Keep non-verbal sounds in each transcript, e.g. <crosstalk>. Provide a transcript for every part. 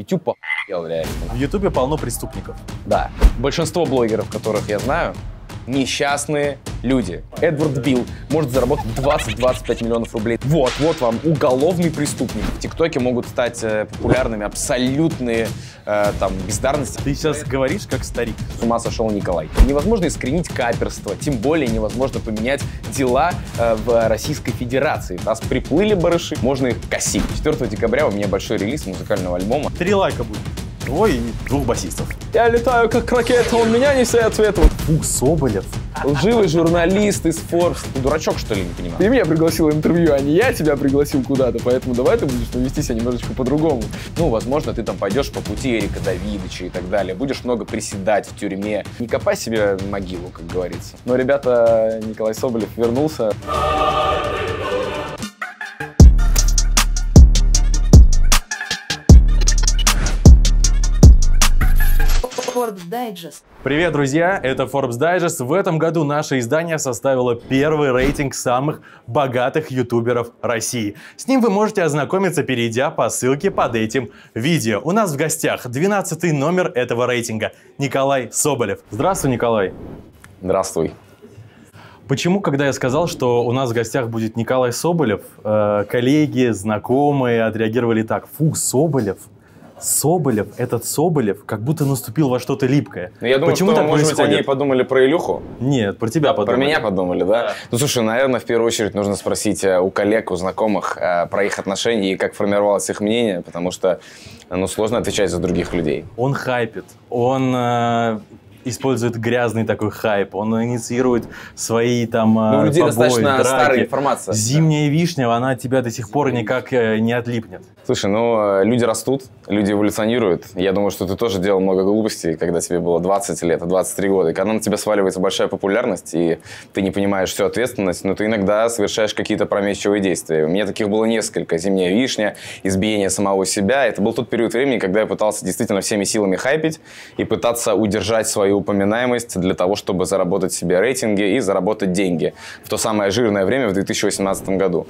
YouTube похуел реально. В Ютубе полно преступников. Да. Большинство блогеров, которых я знаю, несчастные люди. Эдвард Билл может заработать 20-25 миллионов рублей. Вот, вот вам уголовный преступник. В ТикТоке могут стать э, популярными абсолютные э, там бездарности. Ты сейчас говоришь как старик. С ума сошел Николай. Невозможно искоренить каперство, тем более невозможно поменять дела э, в Российской Федерации. Нас приплыли барыши, можно их косить. 4 декабря у меня большой релиз музыкального альбома. Три лайка будет. Ой, двух басистов. Я летаю как ракета, а он меня не несет ответ. Фух, Соболев. Лживый журналист из Forbes. Ты дурачок, что ли, не понимаю? Ты меня пригласил интервью, а не я тебя пригласил куда-то, поэтому давай ты будешь вести себя немножечко по-другому. Ну, возможно, ты там пойдешь по пути Эрика Давидовича и так далее. Будешь много приседать в тюрьме. Не копай себе могилу, как говорится. Но, ребята, Николай Соболев вернулся. Forbes Digest. Привет, друзья! Это Forbes Digest. В этом году наше издание составило первый рейтинг самых богатых ютуберов России. С ним вы можете ознакомиться, перейдя по ссылке под этим видео. У нас в гостях 12 номер этого рейтинга – Николай Соболев. Здравствуй, Николай! Здравствуй! Почему, когда я сказал, что у нас в гостях будет Николай Соболев, э, коллеги, знакомые отреагировали так, фу, Соболев – Соболев, этот Соболев, как будто наступил во что-то липкое. Но ну, я думаю, Почему что, так может происходит? быть, они подумали про Илюху? Нет, про тебя подумали. Про меня подумали, да? Ну, слушай, наверное, в первую очередь нужно спросить э, у коллег, у знакомых э, про их отношения и как формировалось их мнение, потому что, э, ну, сложно отвечать за других людей. Он хайпит, он использует грязный такой хайп, он инициирует свои там э, ну, людей побои, достаточно драки. старая информация. Зимняя да. вишня, она от тебя до сих пор никак э, не отлипнет. Слушай, ну э, люди растут, люди эволюционируют. Я думаю, что ты тоже делал много глупостей, когда тебе было 20 лет, а 23 года. И когда на тебя сваливается большая популярность, и ты не понимаешь всю ответственность, но ты иногда совершаешь какие-то промечивые действия. У меня таких было несколько. Зимняя вишня, избиение самого себя. Это был тот период времени, когда я пытался действительно всеми силами хайпить и пытаться удержать свою свою упоминаемость для того, чтобы заработать себе рейтинги и заработать деньги в то самое жирное время в 2018 году.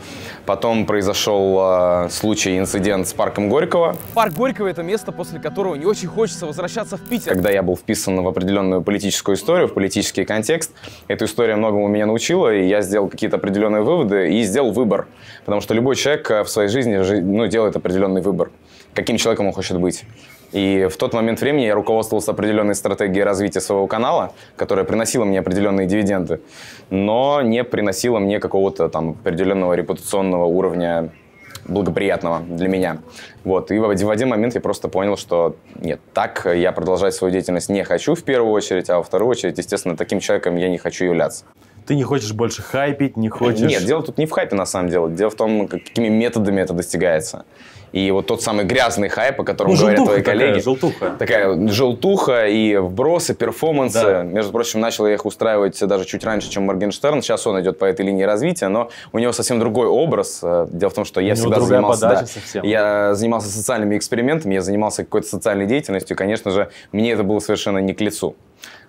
Потом произошел э, случай, инцидент с парком Горького. Парк Горького – это место, после которого не очень хочется возвращаться в Питер. Когда я был вписан в определенную политическую историю, в политический контекст, эта история многому меня научила, и я сделал какие-то определенные выводы и сделал выбор. Потому что любой человек э, в своей жизни ну, делает определенный выбор, каким человеком он хочет быть. И в тот момент времени я руководствовался определенной стратегией развития своего канала, которая приносила мне определенные дивиденды, но не приносила мне какого-то там определенного репутационного уровня благоприятного для меня. Вот. И в, один момент я просто понял, что нет, так я продолжать свою деятельность не хочу в первую очередь, а во вторую очередь, естественно, таким человеком я не хочу являться. Ты не хочешь больше хайпить, не хочешь... Нет, дело тут не в хайпе, на самом деле. Дело в том, какими методами это достигается. И вот тот самый грязный хайп, о котором ну, говорят твои такая, коллеги. Желтуха. Такая желтуха и вбросы, перформансы. Да. Между прочим, начал я их устраивать даже чуть раньше, чем Моргенштерн. Сейчас он идет по этой линии развития, но у него совсем другой образ. Э, дело в том, что я всегда занимался... Да, Я занимался социальными экспериментами, я занимался какой-то социальной деятельностью. конечно же, мне это было совершенно не к лицу.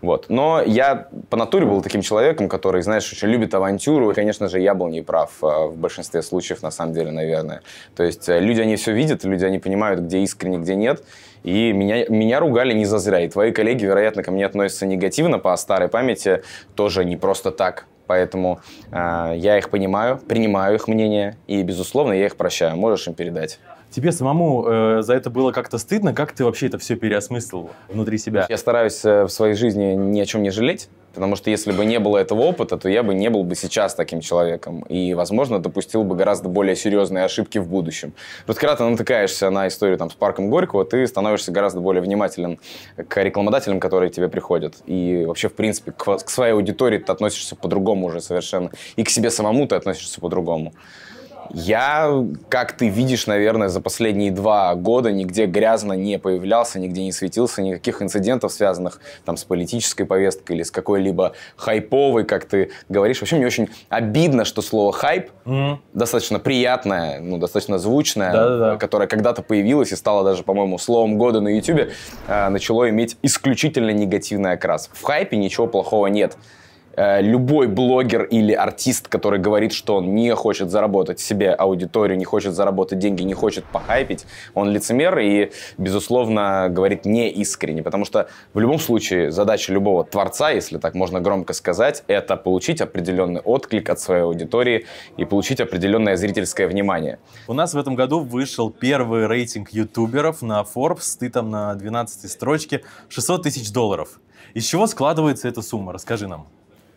Вот. Но я по натуре был таким человеком, который, знаешь, очень любит авантюру. И, конечно же, я был неправ э, в большинстве случаев, на самом деле, наверное. То есть э, люди, они все видят, люди, они понимают, где искренне, где нет. И меня, меня ругали не зазря. И твои коллеги, вероятно, ко мне относятся негативно по старой памяти. Тоже не просто так. Поэтому э, я их понимаю, принимаю их мнение. И, безусловно, я их прощаю. Можешь им передать. Тебе самому э, за это было как-то стыдно? Как ты вообще это все переосмыслил внутри себя? Я стараюсь э, в своей жизни ни о чем не жалеть. Потому что если бы не было этого опыта, то я бы не был бы сейчас таким человеком. И, возможно, допустил бы гораздо более серьезные ошибки в будущем. Просто когда ты натыкаешься на историю там, с парком Горького, ты становишься гораздо более внимателен к рекламодателям, которые тебе приходят. И вообще, в принципе, к, к своей аудитории ты относишься по-другому уже совершенно. И к себе самому ты относишься по-другому. Я, как ты видишь, наверное, за последние два года нигде грязно не появлялся, нигде не светился, никаких инцидентов, связанных там с политической повесткой или с какой-либо хайповой, как ты говоришь. Вообще мне очень обидно, что слово хайп mm. достаточно приятное, ну, достаточно звучное, Да-да-да. которое когда-то появилось и стало даже, по-моему, словом года на YouTube, э, а, начало иметь исключительно негативный окрас. В хайпе ничего плохого нет. Э, любой блогер или артист, который говорит, что он не хочет заработать себе аудиторию, не хочет заработать деньги, не хочет похайпить, он лицемер и, безусловно, говорит не искренне. Потому что в любом случае задача любого творца, если так можно громко сказать, это получить определенный отклик от своей аудитории и получить определенное зрительское внимание. У нас в этом году вышел первый рейтинг ютуберов на Forbes. Ты там на 12 строчке. 600 тысяч долларов. Из чего складывается эта сумма? Расскажи нам.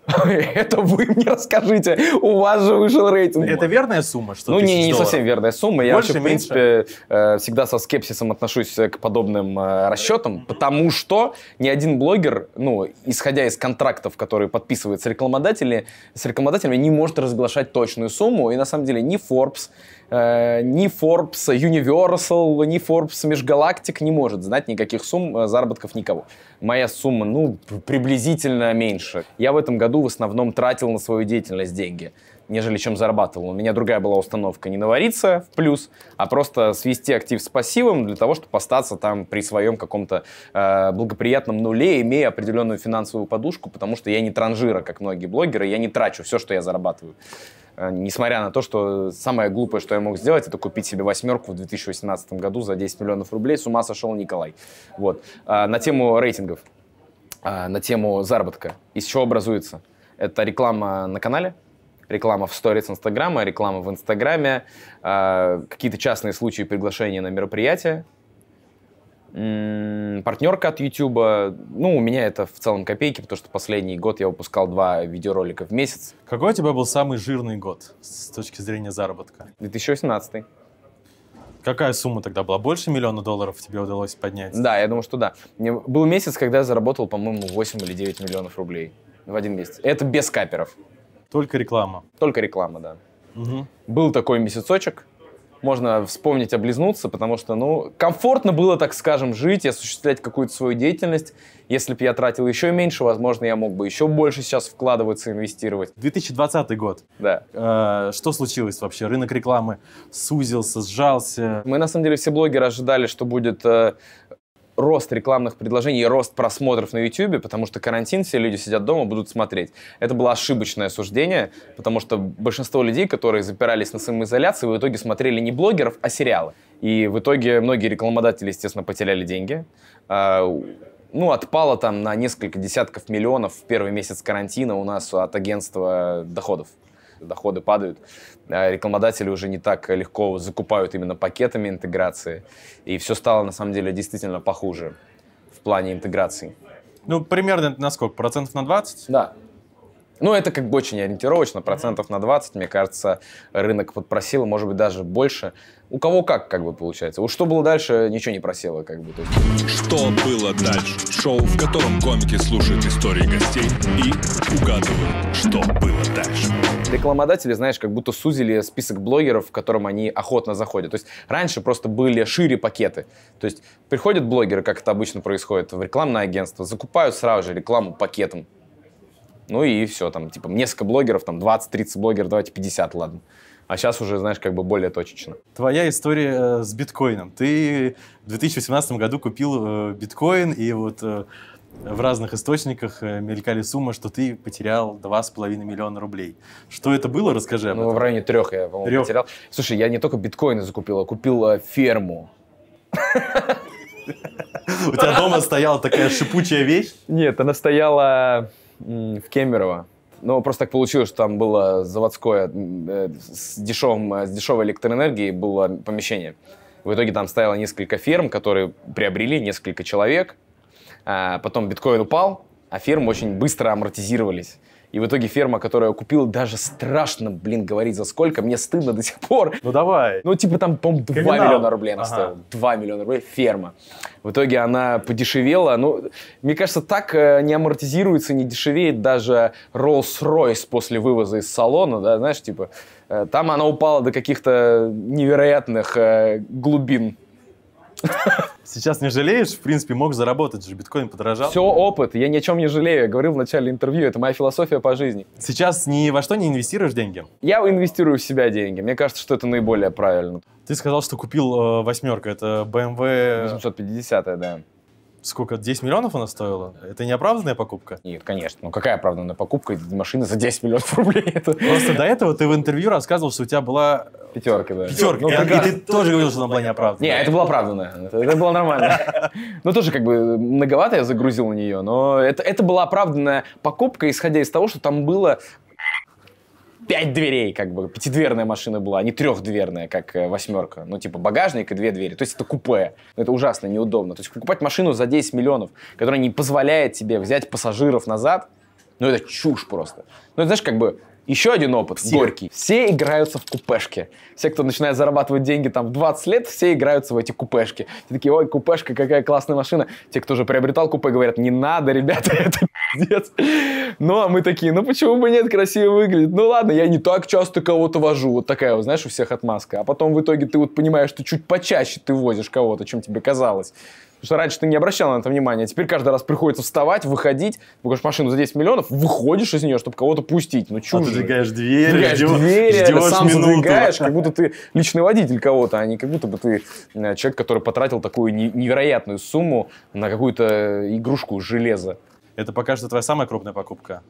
<laughs> Это вы мне расскажите. У вас же вышел рейтинг. Это верная сумма? Что ну, не, не совсем верная сумма. Я вообще, в принципе, э, всегда со скепсисом отношусь э, к подобным э, расчетам, потому что ни один блогер, ну, исходя из контрактов, которые с рекламодатели, с рекламодателями не может разглашать точную сумму. И на самом деле ни Forbes, э, ни Forbes Universal, ни Forbes Межгалактик не может знать никаких сумм э, заработков никого. Моя сумма, ну, приблизительно меньше. Я в этом году в основном тратил на свою деятельность деньги нежели чем зарабатывал. У меня другая была установка не навариться в плюс, а просто свести актив с пассивом для того, чтобы остаться там при своем каком-то э, благоприятном нуле, имея определенную финансовую подушку, потому что я не транжира, как многие блогеры, я не трачу все, что я зарабатываю. Э, несмотря на то, что самое глупое, что я мог сделать, это купить себе восьмерку в 2018 году за 10 миллионов рублей. С ума сошел Николай. Вот. Э, на тему рейтингов, э, на тему заработка. Из чего образуется? Это реклама на канале, реклама в сторис Инстаграма, реклама в Инстаграме, какие-то частные случаи приглашения на мероприятия, партнерка от YouTube. Ну, у меня это в целом копейки, потому что последний год я выпускал два видеоролика в месяц. Какой у тебя был самый жирный год с точки зрения заработка? 2018. Какая сумма тогда была? Больше миллиона долларов тебе удалось поднять? Да, я думаю, что да. Мне был месяц, когда я заработал, по-моему, 8 или 9 миллионов рублей в один месяц. Это без каперов. Только реклама? Только реклама, да. Угу. Был такой месяцочек, можно вспомнить, облизнуться, потому что, ну, комфортно было, так скажем, жить и осуществлять какую-то свою деятельность. Если бы я тратил еще меньше, возможно, я мог бы еще больше сейчас вкладываться, инвестировать. 2020 год. Да. Э, что случилось вообще? Рынок рекламы сузился, сжался. Мы, на самом деле, все блогеры ожидали, что будет э, рост рекламных предложений и рост просмотров на YouTube, потому что карантин, все люди сидят дома, будут смотреть. Это было ошибочное суждение, потому что большинство людей, которые запирались на самоизоляции, в итоге смотрели не блогеров, а сериалы. И в итоге многие рекламодатели, естественно, потеряли деньги. А, ну, отпало там на несколько десятков миллионов в первый месяц карантина у нас от агентства доходов доходы падают, а рекламодатели уже не так легко закупают именно пакетами интеграции, и все стало на самом деле действительно похуже в плане интеграции. Ну, примерно на сколько? Процентов на 20? Да. Ну, это как бы очень ориентировочно, процентов на 20, мне кажется, рынок подпросил, может быть, даже больше. У кого как, как бы, получается. у что было дальше, ничего не просило, как бы. Что было дальше? Шоу, в котором комики слушают истории гостей и угадывают, что было дальше рекламодатели, знаешь, как будто сузили список блогеров, в котором они охотно заходят. То есть раньше просто были шире пакеты. То есть приходят блогеры, как это обычно происходит, в рекламное агентство, закупают сразу же рекламу пакетом. Ну и все, там, типа, несколько блогеров, там, 20-30 блогеров, давайте 50, ладно. А сейчас уже, знаешь, как бы более точечно. Твоя история э, с биткоином. Ты в 2018 году купил э, биткоин, и вот э, в разных источниках э, мелькали суммы, что ты потерял 2,5 миллиона рублей. Что это было? Расскажи об ну, в районе трех я, по-моему, трех. потерял. Слушай, я не только биткоины закупил, а купил а, ферму. У тебя дома стояла такая шипучая вещь? Нет, она стояла в Кемерово. Ну, просто так получилось, что там было заводское э, с, дешевым, с дешевой электроэнергией было помещение. В итоге там стояло несколько ферм, которые приобрели несколько человек. А, потом биткоин упал, а фермы очень быстро амортизировались. И в итоге ферма, которую я купил, даже страшно, блин, говорить за сколько, мне стыдно до сих пор. Ну давай. Ну типа там, по-моему, 2 Криминал. миллиона рублей она ага. стоила. 2 миллиона рублей ферма. В итоге она подешевела. Ну, мне кажется, так э, не амортизируется, не дешевеет даже Rolls-Royce после вывоза из салона, да, знаешь, типа, э, там она упала до каких-то невероятных э, глубин <laughs> Сейчас не жалеешь? В принципе, мог заработать же, биткоин подорожал. Все опыт, я ни о чем не жалею. Я говорил в начале интервью, это моя философия по жизни. Сейчас ни во что не инвестируешь деньги? Я инвестирую в себя деньги. Мне кажется, что это наиболее правильно. Ты сказал, что купил э, восьмерку, это BMW... 850, да сколько, 10 миллионов она стоила? Это неоправданная покупка? Нет, конечно. Ну какая оправданная покупка Машина за 10 миллионов <laughs> рублей? Это... Просто до этого ты в интервью рассказывал, что у тебя была... Пятерка, да. Пятерка. Ну, и, и ты тоже говорил, что она была неоправданная. Нет, это была оправданная. Это, это было нормально. <laughs> Ну тоже как бы многовато я загрузил на нее, но это, это была оправданная покупка, исходя из того, что там было пять дверей, как бы, пятидверная машина была, а не трехдверная, как э, восьмерка. Ну, типа, багажник и две двери. То есть это купе. Ну, это ужасно неудобно. То есть покупать машину за 10 миллионов, которая не позволяет тебе взять пассажиров назад, ну, это чушь просто. Ну, это, знаешь, как бы еще один опыт, все. горький. Все играются в купешки. Все, кто начинает зарабатывать деньги там в 20 лет, все играются в эти купешки. Все такие, ой, купешка, какая классная машина. Те, кто уже приобретал купе, говорят, не надо, ребята, <laughs> это пиздец. Ну, а мы такие, ну почему бы нет, красиво выглядит. Ну ладно, я не так часто кого-то вожу. Вот такая, вот, знаешь, у всех отмазка. А потом в итоге ты вот понимаешь, что чуть почаще ты возишь кого-то, чем тебе казалось. Потому что раньше ты не обращал на это внимания. А теперь каждый раз приходится вставать, выходить. Покажешь машину за 10 миллионов, выходишь из нее, чтобы кого-то пустить. Ну, чушь. Отодвигаешь а дверь, Отодвигаешь ждешь, двери, ждешь сам минуту. задвигаешь, как будто ты личный водитель кого-то, а не как будто бы ты э, человек, который потратил такую невероятную сумму на какую-то игрушку железа. Это пока что твоя самая крупная покупка?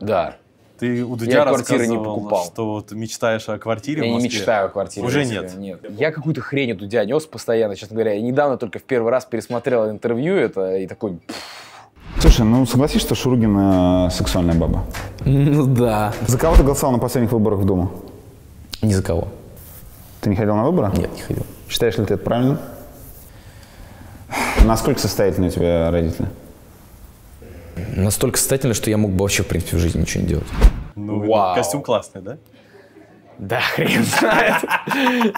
Да. Ты у Дудя я квартиры не покупал. что вот мечтаешь о квартире Я в не мечтаю о квартире. Уже нет? Нет. Я какую-то хрень у Дудя нес постоянно, честно говоря. Я недавно только в первый раз пересмотрел интервью это и такой... Слушай, ну согласись, что Шургина сексуальная баба? Ну да. За кого ты голосовал на последних выборах в Думу? Ни за кого. Ты не ходил на выборы? Нет, не ходил. Считаешь ли ты это правильно? Насколько состоятельны у тебя родители? Настолько состоятельно, что я мог бы вообще, в принципе, в жизни ничего не делать. Ну, Вау. костюм классный, да? Да хрен знает.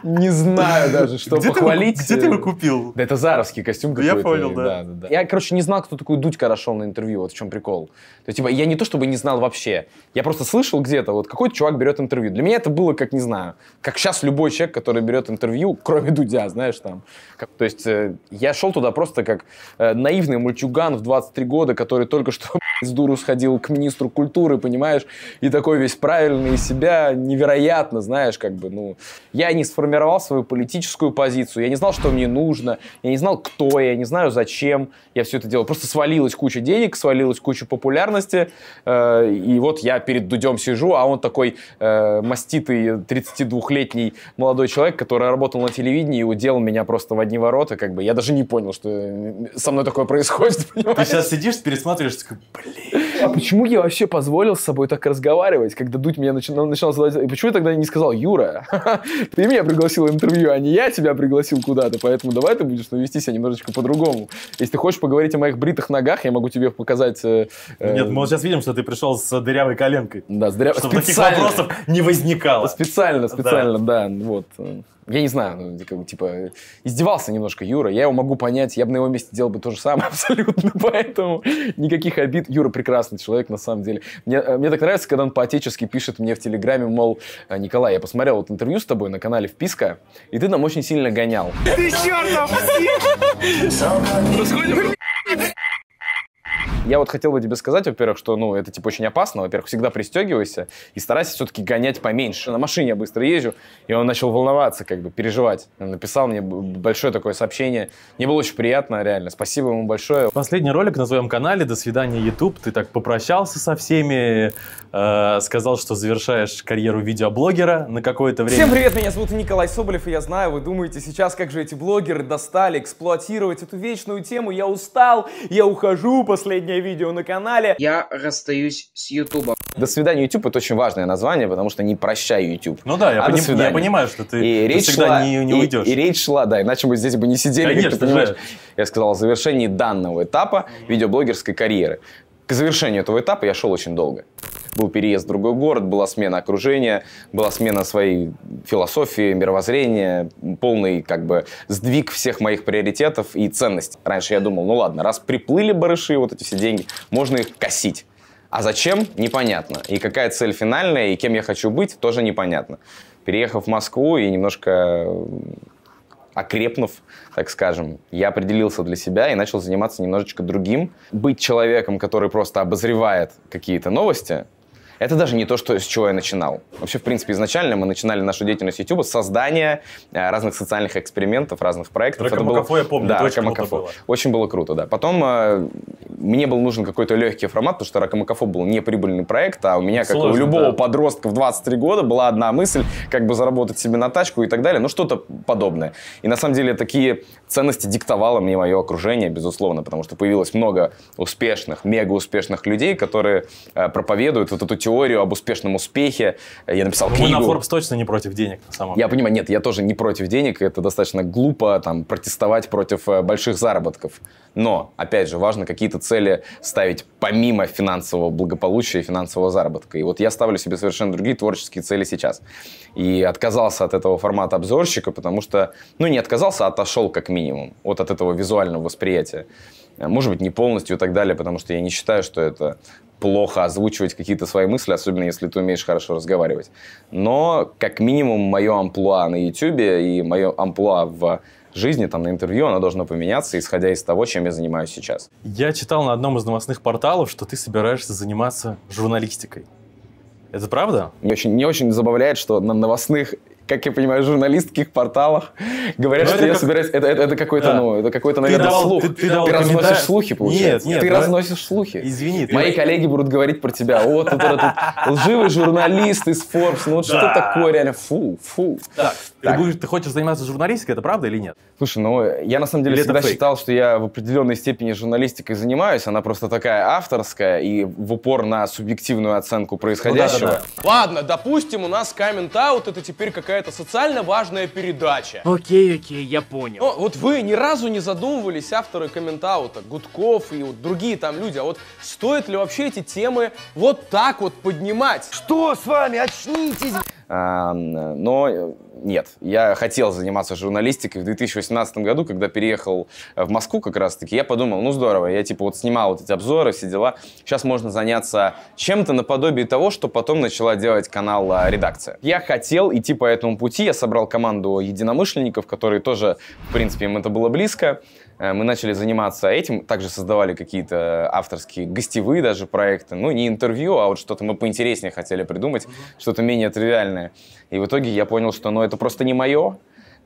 Не знаю даже, что похвалить. где ты его купил? Да это заровский костюм какой-то. Я понял, да. Я, короче, не знал, кто такой Дудь Карашов на интервью, вот в чем прикол. То есть, типа, я не то чтобы не знал вообще, я просто слышал где-то, вот какой-то чувак берет интервью. Для меня это было как, не знаю, как сейчас любой человек, который берет интервью, кроме Дудя, знаешь, там. То есть, э, я шел туда просто как э, наивный мальчуган в 23 года, который только что <laughs> с дуру сходил к министру культуры, понимаешь, и такой весь правильный из себя, невероятный непонятно, знаешь, как бы, ну, я не сформировал свою политическую позицию, я не знал, что мне нужно, я не знал, кто я, не знаю, зачем я все это делал. Просто свалилась куча денег, свалилась куча популярности, э, и вот я перед Дудем сижу, а он такой э, маститый 32-летний молодой человек, который работал на телевидении и уделал меня просто в одни ворота, как бы, я даже не понял, что э, со мной такое происходит, <laughs> понимаешь? Ты сейчас сидишь, пересматриваешь, такой, блин. А почему я вообще позволил с собой так разговаривать, когда Дудь меня начинал, начинал задавать... И почему я тогда не сказал, Юра, <laughs> ты меня пригласил в интервью, а не я тебя пригласил куда-то, поэтому давай ты будешь навести себя немножечко по-другому. Если ты хочешь поговорить о моих бритых ногах, я могу тебе показать... Э, э Нет, мы вот сейчас видим, что ты пришел с дырявой коленкой. Да, с дырявой... Чтобы специально. таких вопросов не возникало. Специально, специально, да, да вот я не знаю, ну, типа, издевался немножко Юра, я его могу понять, я бы на его месте делал бы то же самое <laughs> абсолютно, поэтому никаких обид. Юра прекрасный человек, на самом деле. Мне, э, мне так нравится, когда он по-отечески пишет мне в Телеграме, мол, «Э, Николай, я посмотрел вот интервью с тобой на канале «Вписка», и ты нам очень сильно гонял. Ты чертов! Расходим? Я вот хотел бы тебе сказать, во-первых, что, ну, это, типа, очень опасно. Во-первых, всегда пристегивайся и старайся все-таки гонять поменьше. На машине я быстро езжу, и он начал волноваться, как бы, переживать. Он написал мне большое такое сообщение. Мне было очень приятно, реально. Спасибо ему большое. Последний ролик на своем канале. До свидания, YouTube. Ты так попрощался со всеми, э, сказал, что завершаешь карьеру видеоблогера на какое-то время. Всем привет, меня зовут Николай Соболев, и я знаю, вы думаете сейчас, как же эти блогеры достали эксплуатировать эту вечную тему. Я устал, я ухожу, последняя последнее видео на канале. Я расстаюсь с YouTube. До свидания, YouTube это очень важное название, потому что не прощай YouTube. Ну да, я, а поним... я понимаю, что ты, и ты речь всегда шла, не, не и, уйдешь. И, речь шла, да, иначе мы здесь бы не сидели, Конечно, ты понимаешь. Я сказал о завершении данного этапа видеоблогерской карьеры. К завершению этого этапа я шел очень долго. Был переезд в другой город, была смена окружения, была смена своей философии, мировоззрения, полный как бы сдвиг всех моих приоритетов и ценностей. Раньше я думал, ну ладно, раз приплыли барыши, вот эти все деньги, можно их косить. А зачем? Непонятно. И какая цель финальная, и кем я хочу быть, тоже непонятно. Переехав в Москву и немножко окрепнув, так скажем, я определился для себя и начал заниматься немножечко другим. Быть человеком, который просто обозревает какие-то новости, это даже не то, что, с чего я начинал. Вообще, в принципе, изначально мы начинали нашу деятельность YouTube с создания э, разных социальных экспериментов, разных проектов. Река Макафо, было... я помню, да, это очень было. Очень было круто, да. Потом э, мне был нужен какой-то легкий формат, потому что Макафо был не прибыльный проект, а у меня, как Сложно, у любого да. подростка в 23 года, была одна мысль, как бы заработать себе на тачку и так далее, ну что-то подобное. И на самом деле такие ценности диктовало мне мое окружение, безусловно, потому что появилось много успешных, мега успешных людей, которые э, проповедуют вот эту теорию об успешном успехе. Я написал книгу. Вы на Forbes точно не против денег, на самом деле. Я понимаю, нет, я тоже не против денег. Это достаточно глупо там, протестовать против э, больших заработков. Но, опять же, важно какие-то цели ставить помимо финансового благополучия и финансового заработка. И вот я ставлю себе совершенно другие творческие цели сейчас. И отказался от этого формата обзорщика, потому что, ну, не отказался, а отошел как минимум вот от этого визуального восприятия. Э, может быть, не полностью и так далее, потому что я не считаю, что это плохо озвучивать какие-то свои мысли, особенно если ты умеешь хорошо разговаривать. Но, как минимум, мое амплуа на YouTube и мое амплуа в жизни, там, на интервью, оно должно поменяться, исходя из того, чем я занимаюсь сейчас. Я читал на одном из новостных порталов, что ты собираешься заниматься журналистикой. Это правда? Не очень, не очень забавляет, что на новостных как я понимаю, журналистских порталах говорят, ну, что я собираюсь... Это, это, какой-то, ну, это какой-то, наверное, ты слух. Ты, разносишь слухи, получается. Нет, нет. Ты разносишь слухи. Извини. Мои коллеги будут говорить про тебя. Вот, вот этот лживый журналист из Forbes. Ну, вот что такое реально? Фу, фу. Так. Ты, будешь, ты хочешь заниматься журналистикой, это правда или нет? Слушай, ну я на самом деле или всегда считал, что я в определенной степени журналистикой занимаюсь. Она просто такая авторская и в упор на субъективную оценку происходящего. Ну, да, да, да. Ладно, допустим, у нас камент-аут это теперь какая-то социально важная передача. Окей, окей, я понял. Но вот вы ни разу не задумывались, авторы комментаута, Гудков и вот другие там люди, а вот стоит ли вообще эти темы вот так вот поднимать? Что с вами? Очнитесь! А, но э, нет. Я хотел заниматься журналистикой в 2018 году, когда переехал э, в Москву как раз-таки. Я подумал, ну здорово, я типа вот снимал вот эти обзоры, все дела. Сейчас можно заняться чем-то наподобие того, что потом начала делать канал э, «Редакция». Я хотел идти по этому пути. Я собрал команду единомышленников, которые тоже, в принципе, им это было близко. Э, мы начали заниматься этим, также создавали какие-то авторские гостевые даже проекты, ну не интервью, а вот что-то мы поинтереснее хотели придумать, что-то менее тривиальное. И в итоге я понял, что ну это просто не мое,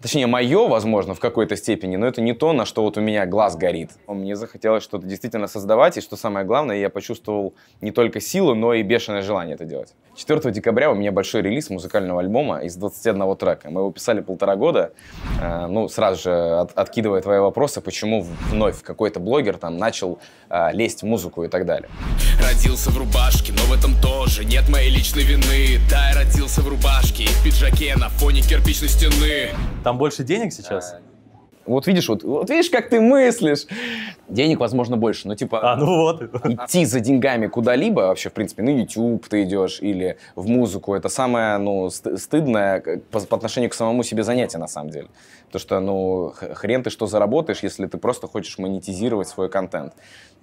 Точнее, мое, возможно, в какой-то степени, но это не то, на что вот у меня глаз горит. Мне захотелось что-то действительно создавать, и что самое главное, я почувствовал не только силу, но и бешеное желание это делать. 4 декабря у меня большой релиз музыкального альбома из 21 трека. Мы его писали полтора года. Э, ну, сразу же от, откидывая твои вопросы, почему вновь какой-то блогер там начал э, лезть в музыку и так далее. Родился в рубашке, но в этом тоже нет моей личной вины. Да, я родился в рубашке и в пиджаке на фоне кирпичной стены. Там больше денег сейчас? Э, вот видишь, вот, вот видишь, как ты мыслишь. Денег, возможно, больше, но типа... А, ну вот. Идти за деньгами куда-либо, вообще, в принципе, на YouTube ты идешь или в музыку, это самое, ну, стыдное по, по отношению к самому себе занятие, на самом деле. Потому что, ну, хрен ты что заработаешь, если ты просто хочешь монетизировать свой контент.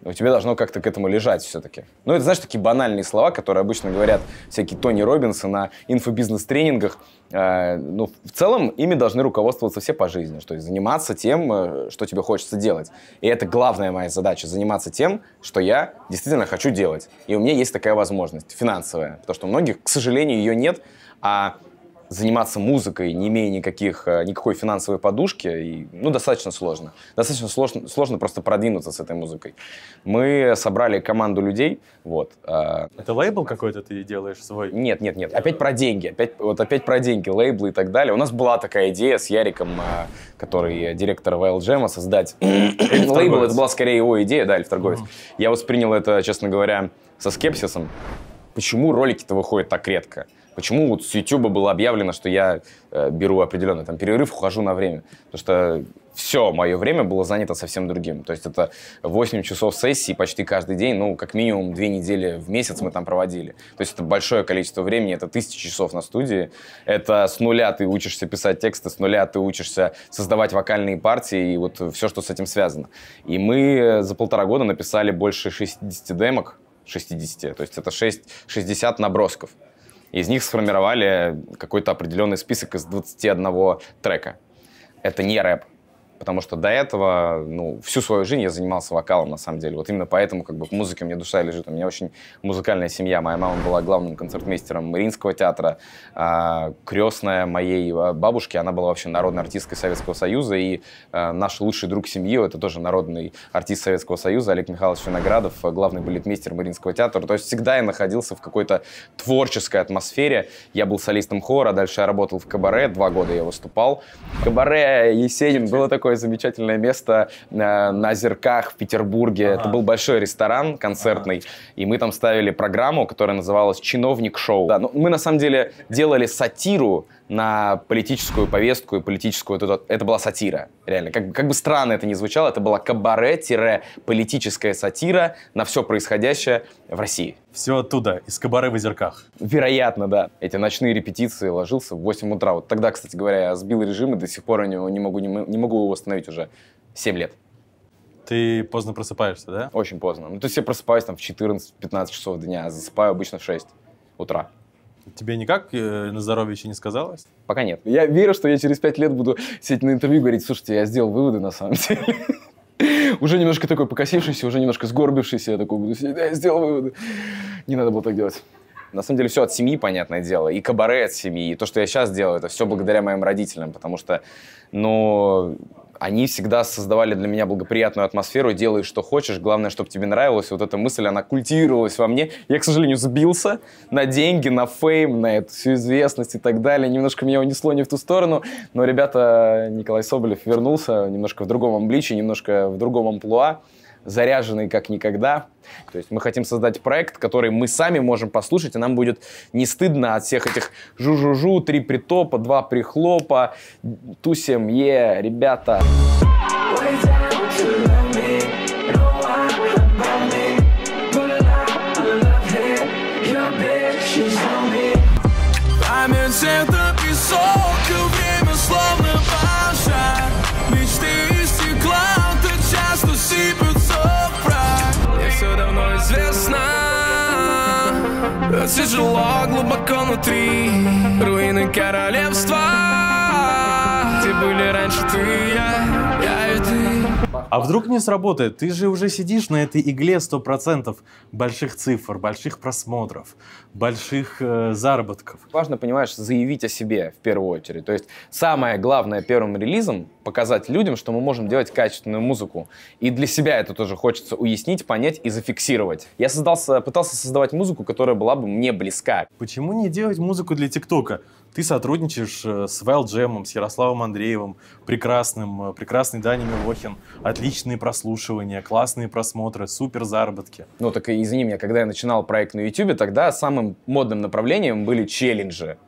У тебя должно как-то к этому лежать все-таки. Ну, это, знаешь, такие банальные слова, которые обычно говорят всякие Тони Робинсы на инфобизнес-тренингах. Э, ну, в целом, ими должны руководствоваться все по жизни. То есть заниматься тем, э, что тебе хочется делать. И это главная моя задача, заниматься тем, что я действительно хочу делать. И у меня есть такая возможность, финансовая. Потому что у многих, к сожалению, ее нет. А заниматься музыкой, не имея никаких, э, никакой финансовой подушки, и, ну, достаточно сложно. Достаточно сложно, сложно просто продвинуться с этой музыкой. Мы собрали команду людей, вот. Э, это лейбл какой-то ты делаешь свой? Нет, нет, нет. Опять про деньги, опять, вот опять про деньги, лейблы и так далее. У нас была такая идея с Яриком, э, который директор Wild Jam, создать лейбл. Это была скорее его идея, да, Эльф Торговец. Я воспринял это, честно говоря, со скепсисом почему ролики-то выходят так редко? Почему вот с YouTube было объявлено, что я э, беру определенный там перерыв, ухожу на время? Потому что все мое время было занято совсем другим. То есть это 8 часов сессии почти каждый день, ну, как минимум две недели в месяц мы там проводили. То есть это большое количество времени, это тысячи часов на студии. Это с нуля ты учишься писать тексты, с нуля ты учишься создавать вокальные партии и вот все, что с этим связано. И мы э, за полтора года написали больше 60 демок, 60, то есть это 6, 60 набросков. Из них сформировали какой-то определенный список из 21 трека. Это не рэп, потому что до этого, ну, всю свою жизнь я занимался вокалом, на самом деле. Вот именно поэтому, как бы, к музыке у меня душа лежит. У меня очень музыкальная семья. Моя мама была главным концертмейстером Мариинского театра. А, крестная моей а, бабушки, она была вообще народной артисткой Советского Союза. И а, наш лучший друг семьи, это тоже народный артист Советского Союза, Олег Михайлович Виноградов, а, главный балетмейстер Мариинского театра. То есть всегда я находился в какой-то творческой атмосфере. Я был солистом хора, дальше я работал в кабаре, два года я выступал. Кабаре Есенин было такое такое замечательное место э, на Зерках в Петербурге. Ага. Это был большой ресторан концертный, ага. и мы там ставили программу, которая называлась «Чиновник шоу». Да, ну, мы на самом деле делали сатиру на политическую повестку и политическую... Это, это была сатира, реально. Как, как бы странно это ни звучало, это была кабаре-политическая сатира на все происходящее в России. Все оттуда, из кабары в озерках. Вероятно, да. Эти ночные репетиции ложился в 8 утра. Вот тогда, кстати говоря, я сбил режим и до сих пор не, не, могу, не, не могу его восстановить уже 7 лет. Ты поздно просыпаешься, да? Очень поздно. Ну, то есть я просыпаюсь там в 14-15 часов дня, а засыпаю обычно в 6 утра. Тебе никак э, на здоровье еще не сказалось? Пока нет. Я верю, что я через пять лет буду сидеть на интервью и говорить, слушайте, я сделал выводы на самом деле. <laughs> Уже немножко такой покосившийся, уже немножко сгорбившийся, я такой буду сидеть, да, я сделал выводы. Не надо было так делать. На самом деле все от семьи, понятное дело, и кабаре от семьи, и то, что я сейчас делаю, это все благодаря моим родителям, потому что, ну, они всегда создавали для меня благоприятную атмосферу, делай, что хочешь, главное, чтобы тебе нравилось. Вот эта мысль, она культивировалась во мне. Я, к сожалению, сбился на деньги, на фейм, на эту всю известность и так далее. Немножко меня унесло не в ту сторону, но, ребята, Николай Соболев вернулся немножко в другом обличии, немножко в другом амплуа заряженные как никогда. То есть мы хотим создать проект, который мы сами можем послушать, и нам будет не стыдно от всех этих жу-жу-жу, три притопа, два прихлопа, тусим, е, ребята. We're down тяжело глубоко внутри Руины королевства Где были раньше ты я, я и ты а вдруг не сработает? Ты же уже сидишь на этой игле 100% больших цифр, больших просмотров, больших э, заработков. Важно, понимаешь, заявить о себе в первую очередь. То есть самое главное первым релизом показать людям, что мы можем делать качественную музыку. И для себя это тоже хочется уяснить, понять и зафиксировать. Я создался, пытался создавать музыку, которая была бы мне близка. Почему не делать музыку для ТикТока? Ты сотрудничаешь э, с Вайлджемом, с Ярославом Андреевым, прекрасным, э, прекрасный Даня Милохин, отличные прослушивания, классные просмотры, супер заработки. Ну так извини меня, когда я начинал проект на YouTube, тогда самым модным направлением были челленджи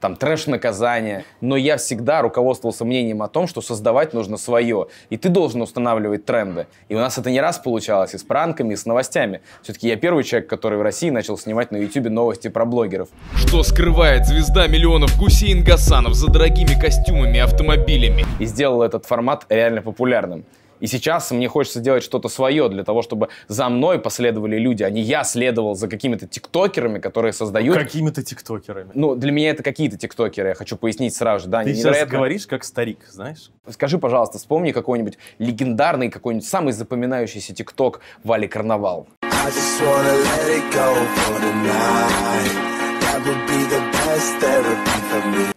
там трэш наказание. Но я всегда руководствовался мнением о том, что создавать нужно свое. И ты должен устанавливать тренды. И у нас это не раз получалось и с пранками, и с новостями. Все-таки я первый человек, который в России начал снимать на YouTube новости про блогеров. Что скрывает звезда миллионов Гусейн Гасанов за дорогими костюмами и автомобилями? И сделал этот формат реально популярным. И сейчас мне хочется сделать что-то свое для того, чтобы за мной последовали люди, а не я следовал за какими-то тиктокерами, которые создают... Какими-то тиктокерами. Ну, для меня это какие-то тиктокеры, я хочу пояснить сразу же. Да, Ты невероятно... сейчас говоришь как старик, знаешь? Скажи, пожалуйста, вспомни какой-нибудь легендарный, какой-нибудь самый запоминающийся тикток Вали Карнавал.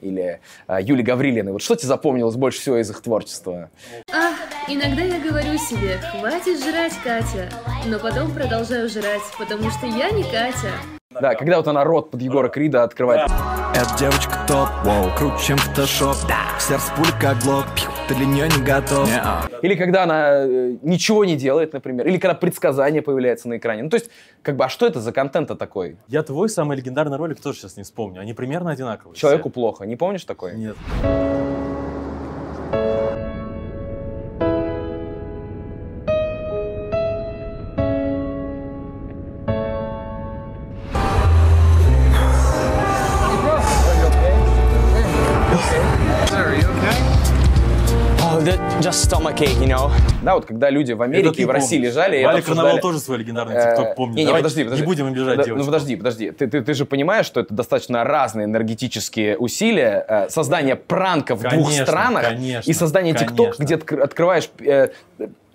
Или э, а, Юли Гаврилиной. Вот что тебе запомнилось больше всего из их творчества? Ах, Иногда я говорю себе, хватит жрать, Катя, но потом продолжаю жрать, потому что я не Катя. Да, когда вот она рот под Егора Крида открывает. Эта девочка топ, воу, круче, чем фотошоп. Да. Сердце пуль как глоб, ты для нее не готов. Не-а. Или когда она э, ничего не делает, например. Или когда предсказание появляется на экране. Ну, то есть, как бы, а что это за контент то такой? Я твой самый легендарный ролик тоже сейчас не вспомню. Они примерно одинаковые. Человеку все. плохо. Не помнишь такой? Нет. just stomachache, you know. Да, вот когда люди в Америке и в России лежали... Валя Карнавал обсуждали... тоже свой легендарный э, тикток помнит. Не, не, подожди, подожди. Не будем обижать. бежать, Ну, подожди, подожди. Ты, ты, ты же понимаешь, что это достаточно разные энергетические усилия. Э, создание пранка в конечно, двух странах конечно, и создание тикток, где открываешь э,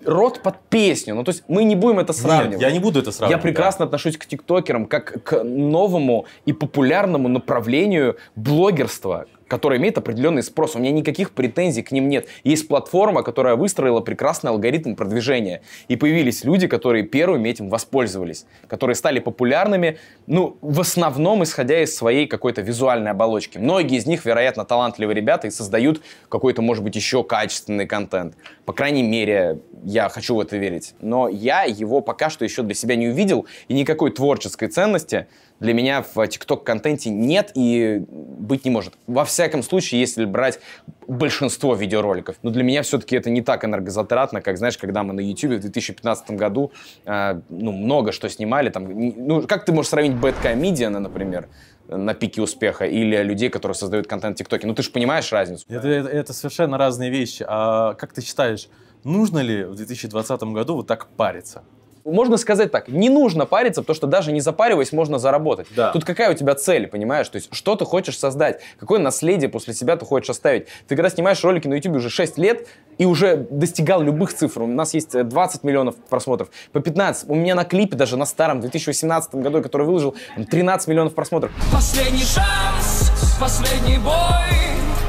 рот под песню. Ну, то есть мы не будем это сравнивать. Нет, я не буду это сравнивать. Я прекрасно да. отношусь к тиктокерам как к новому и популярному направлению блогерства, который имеет определенный спрос. У меня никаких претензий к ним нет. Есть платформа, которая выстроила прекрасный алгоритм продвижения. И появились люди, которые первыми этим воспользовались, которые стали популярными, ну, в основном исходя из своей какой-то визуальной оболочки. Многие из них, вероятно, талантливые ребята и создают какой-то, может быть, еще качественный контент. По крайней мере, я хочу в это верить. Но я его пока что еще для себя не увидел, и никакой творческой ценности – для меня в TikTok-контенте нет и быть не может. Во всяком случае, если брать большинство видеороликов. Но для меня все-таки это не так энергозатратно, как, знаешь, когда мы на YouTube в 2015 году э, ну, много что снимали. Там, ну, как ты можешь сравнить Bad Comedian, например, на пике успеха или людей, которые создают контент в ТикТоке? Ну, ты же понимаешь разницу. Это, это, это совершенно разные вещи. А как ты считаешь, нужно ли в 2020 году вот так париться? Можно сказать так, не нужно париться, потому что даже не запариваясь, можно заработать. Да. Тут какая у тебя цель, понимаешь? То есть, что ты хочешь создать? Какое наследие после себя ты хочешь оставить? Ты когда снимаешь ролики на YouTube уже 6 лет и уже достигал любых цифр. У нас есть 20 э, миллионов просмотров, по 15. У меня на клипе даже на старом 2018 году, который выложил, 13 миллионов просмотров. Последний шанс, последний бой.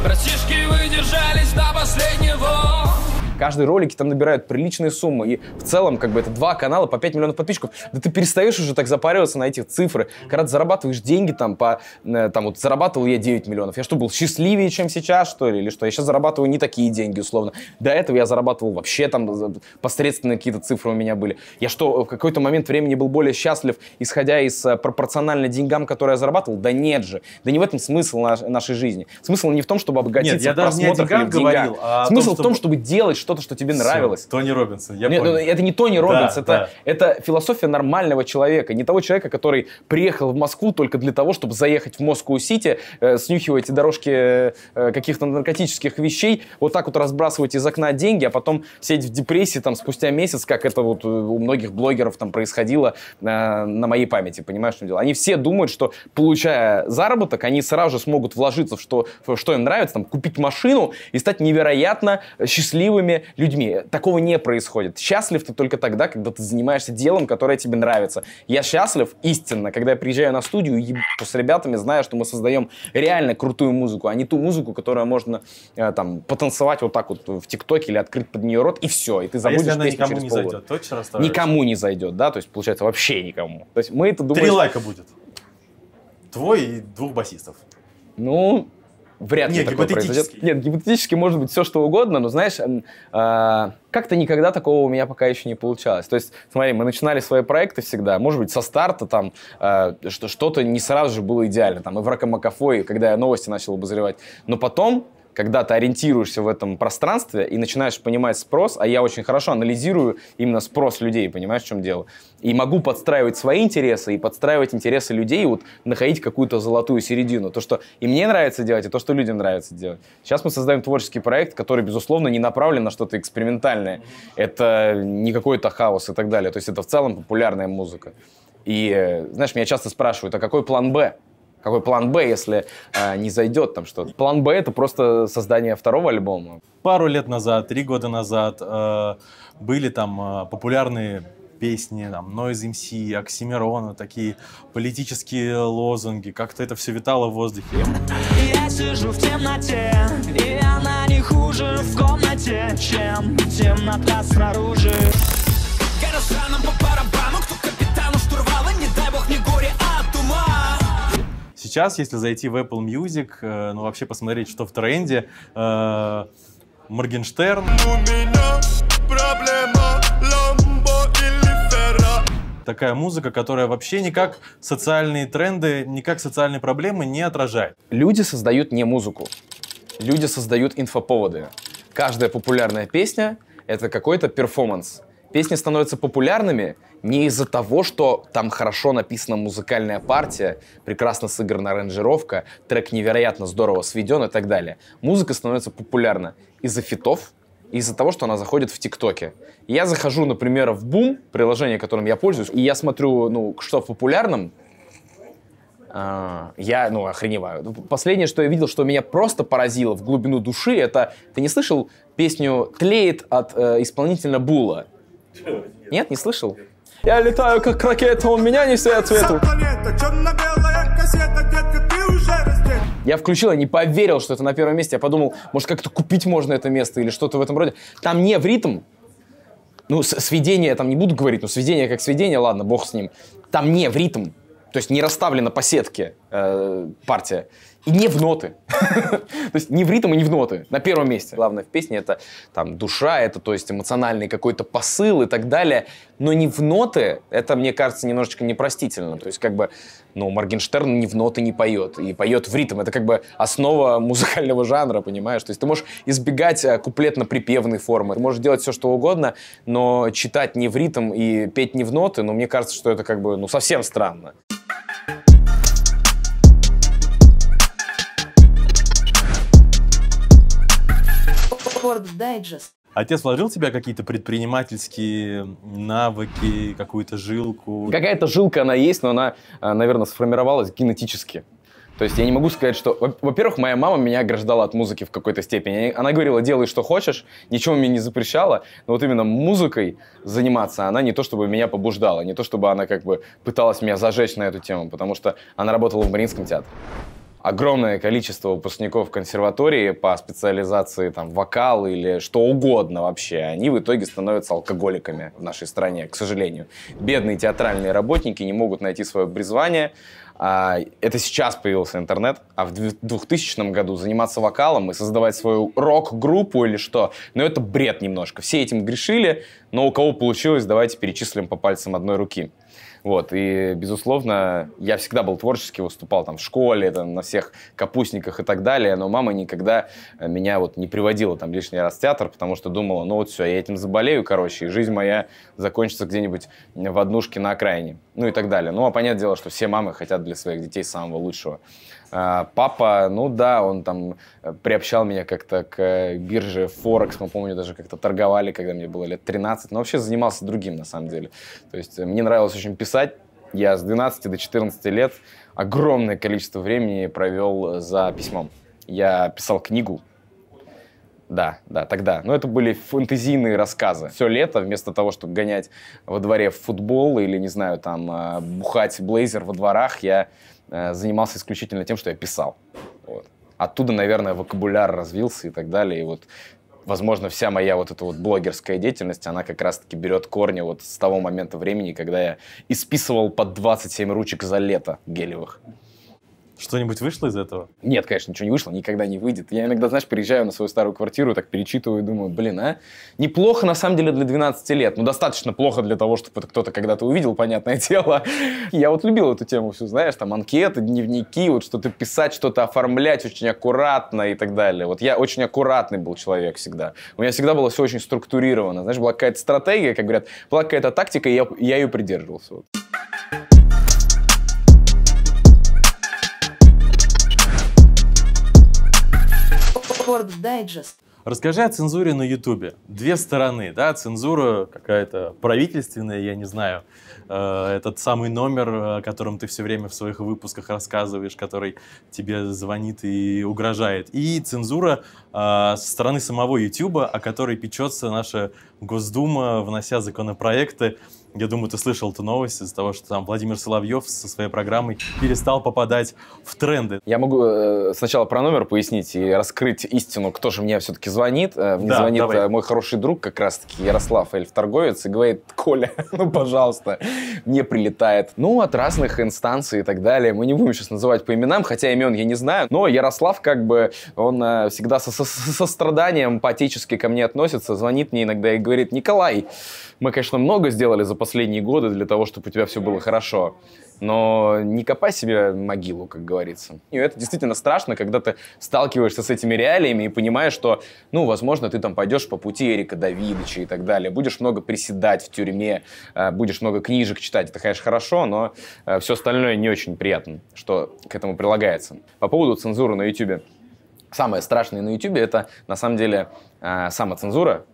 Братишки выдержались до последнего. Каждый ролики там набирают приличные суммы. И в целом, как бы, это два канала по 5 миллионов подписчиков. Да ты перестаешь уже так запариваться на эти цифры. Когда ты зарабатываешь деньги там по... Э, там вот зарабатывал я 9 миллионов. Я что, был счастливее, чем сейчас, что ли? Или что? Я сейчас зарабатываю не такие деньги, условно. До этого я зарабатывал вообще там э, посредственные какие-то цифры у меня были. Я что, э, в какой-то момент времени был более счастлив, исходя из пропорционально деньгам, которые я зарабатывал? Да нет же. Да не в этом смысл нашей жизни. Смысл не в том, чтобы обогатиться Нет, я даже не о деньгах говорил. А смысл том, что... в том, чтобы делать что-то, что тебе Все. нравилось. Тони Робинсон, я Нет, ну, понял. Это не Тони Робинс, да, это, да. это философия нормального человека, не того человека, который приехал в Москву только для того, чтобы заехать в Москву-Сити, э, снюхивать дорожки э, э, каких-то наркотических вещей, вот так вот разбрасывать из окна деньги, а потом сидеть в депрессии там спустя месяц, как это вот э, у многих блогеров там происходило э, на моей памяти, понимаешь, что дело? Они все думают, что получая заработок, они сразу же смогут вложиться в что, в что им нравится, там, купить машину и стать невероятно счастливыми людьми. Такого не происходит. Счастлив ты только тогда, когда ты занимаешься делом, которое тебе нравится. Я счастлив истинно, когда я приезжаю на студию и с ребятами, зная, что мы создаем реально крутую музыку, а не ту музыку, которую можно э, там потанцевать вот так вот в ТикТоке или открыть под нее рот, и все. И ты забудешь а если она никому через не полгода. зайдет, точно расстраиваешься? Никому не зайдет, да, то есть получается вообще никому. То есть мы это думаем... Три лайка будет. Твой и двух басистов. Ну, вряд ли Нет, такое произойдет. Нет, гипотетически может быть все что угодно, но знаешь, э, как-то никогда такого у меня пока еще не получалось. То есть, смотри, мы начинали свои проекты всегда, может быть, со старта там э, что-то не сразу же было идеально, там и в Ракомакафо, и когда я новости начал обозревать, но потом когда ты ориентируешься в этом пространстве и начинаешь понимать спрос, а я очень хорошо анализирую именно спрос людей, понимаешь, в чем дело. И могу подстраивать свои интересы и подстраивать интересы людей, и вот находить какую-то золотую середину. То, что и мне нравится делать, и то, что людям нравится делать. Сейчас мы создаем творческий проект, который, безусловно, не направлен на что-то экспериментальное. Это не какой-то хаос и так далее. То есть это в целом популярная музыка. И, э, знаешь, меня часто спрашивают, а какой план «Б»? Какой план Б, если э, не зайдет там что-то? План Б это просто создание второго альбома. Пару лет назад, три года назад э, были там э, популярные песни, там, Noise MC, Оксимирона, такие политические лозунги, как-то это все витало в воздухе. Я сижу в темноте, и она не хуже в комнате, чем темнота снаружи. Города нам попадают. сейчас, если зайти в Apple Music, э, ну вообще посмотреть, что в тренде, э, Моргенштерн. У меня проблема, ламбо или ферра. Такая музыка, которая вообще никак социальные тренды, никак социальные проблемы не отражает. Люди создают не музыку. Люди создают инфоповоды. Каждая популярная песня — это какой-то перформанс песни становятся популярными не из-за того, что там хорошо написана музыкальная партия, прекрасно сыграна аранжировка, трек невероятно здорово сведен и так далее. Музыка становится популярна из-за фитов, из-за того, что она заходит в ТикТоке. Я захожу, например, в Бум, приложение, которым я пользуюсь, и я смотрю, ну, что в популярном, а, я, ну, охреневаю. Последнее, что я видел, что меня просто поразило в глубину души, это ты не слышал песню «Тлеет» от э, исполнителя Була? Нет, не слышал? Я летаю, как ракета, он меня не свет Я включил, я не поверил, что это на первом месте. Я подумал, может, как-то купить можно это место или что-то в этом роде. Там не в ритм, ну, сведение, я там не буду говорить, но сведение как сведение, ладно, бог с ним. Там не в ритм, то есть не расставлена по сетке э, партия. И не в ноты. <laughs> то есть не в ритм и не в ноты. На первом месте. Главное в песне это там душа, это то есть эмоциональный какой-то посыл и так далее. Но не в ноты, это, мне кажется, немножечко непростительно. То есть как бы, ну, Моргенштерн не в ноты не поет. И поет в ритм. Это как бы основа <laughs> музыкального жанра, понимаешь? То есть ты можешь избегать э, куплетно-припевной формы. Ты можешь делать все, что угодно, но читать не в ритм и петь не в ноты, но ну, мне кажется, что это как бы, ну, совсем странно. Word Digest. Отец вложил в тебя какие-то предпринимательские навыки, какую-то жилку? Какая-то жилка она есть, но она, а, наверное, сформировалась генетически. То есть я не могу сказать, что... Во-первых, моя мама меня ограждала от музыки в какой-то степени. Она говорила, делай, что хочешь, ничего мне не запрещала, но вот именно музыкой заниматься она не то, чтобы меня побуждала, не то, чтобы она как бы пыталась меня зажечь на эту тему, потому что она работала в Мариинском театре огромное количество выпускников консерватории по специализации там вокал или что угодно вообще, они в итоге становятся алкоголиками в нашей стране, к сожалению. Бедные театральные работники не могут найти свое призвание, а, это сейчас появился интернет, а в 2000 году заниматься вокалом и создавать свою рок-группу или что, ну это бред немножко. Все этим грешили, но у кого получилось, давайте перечислим по пальцам одной руки. Вот, и, безусловно, я всегда был творчески, выступал там в школе, там, на всех капустниках и так далее, но мама никогда э, меня вот не приводила там лишний раз в театр, потому что думала, ну вот все, я этим заболею, короче, и жизнь моя закончится где-нибудь в однушке на окраине, ну и так далее. Ну, а понятное дело, что все мамы хотят для своих детей самого лучшего. А, папа, ну да, он там э, приобщал меня как-то к э, бирже Форекс, мы помню, даже как-то торговали, когда мне было лет 13, но вообще занимался другим на самом деле. То есть э, мне нравилось очень писать, я с 12 до 14 лет огромное количество времени провел за письмом. Я писал книгу, да, да, тогда. Но это были фэнтезийные рассказы. Все лето, вместо того, чтобы гонять во дворе в футбол или, не знаю, там, бухать блейзер во дворах, я Э, занимался исключительно тем, что я писал. Вот. Оттуда, наверное, вокабуляр развился и так далее. И вот, возможно, вся моя вот эта вот блогерская деятельность, она как раз-таки берет корни вот с того момента времени, когда я исписывал по 27 ручек за лето гелевых. Что-нибудь вышло из этого? Нет, конечно, ничего не вышло, никогда не выйдет. Я иногда, знаешь, приезжаю на свою старую квартиру, так перечитываю и думаю, блин, а? Неплохо, на самом деле, для 12 лет. Ну, достаточно плохо для того, чтобы это кто-то когда-то увидел, понятное <laughs> дело. Я вот любил эту тему всю, знаешь, там анкеты, дневники, вот что-то писать, что-то оформлять очень аккуратно и так далее. Вот я очень аккуратный был человек всегда. У меня всегда было все очень структурировано. Знаешь, была какая-то стратегия, как говорят, была какая-то тактика, и я, я ее придерживался. Вот. Forbes Digest. Расскажи о цензуре на Ютубе. Две стороны, да, цензура какая-то правительственная, я не знаю, э, этот самый номер, э, о котором ты все время в своих выпусках рассказываешь, который тебе звонит и угрожает. И цензура э, со стороны самого Ютуба, о которой печется наша Госдума, внося законопроекты я думаю, ты слышал эту новость из-за того, что там Владимир Соловьев со своей программой перестал попадать в тренды. Я могу э, сначала про номер пояснить и раскрыть истину, кто же мне все-таки звонит. Э, мне да, звонит давай. Э, мой хороший друг, как раз-таки Ярослав Эльф-торговец, и говорит, Коля, <laughs> ну, пожалуйста, мне прилетает. Ну, от разных инстанций и так далее. Мы не будем сейчас называть по именам, хотя имен я не знаю. Но Ярослав, как бы, он э, всегда со, со, со страданием патически ко мне относится, звонит мне иногда и говорит, Николай, мы, конечно, много сделали за последние годы для того, чтобы у тебя все было хорошо, но не копай себе могилу, как говорится. И это действительно страшно, когда ты сталкиваешься с этими реалиями и понимаешь, что, ну, возможно, ты там пойдешь по пути Эрика Давидовича и так далее, будешь много приседать в тюрьме, э, будешь много книжек читать, это, конечно, хорошо, но э, все остальное не очень приятно, что к этому прилагается. По поводу цензуры на YouTube. Самое страшное на YouTube это, на самом деле, э, самоцензура,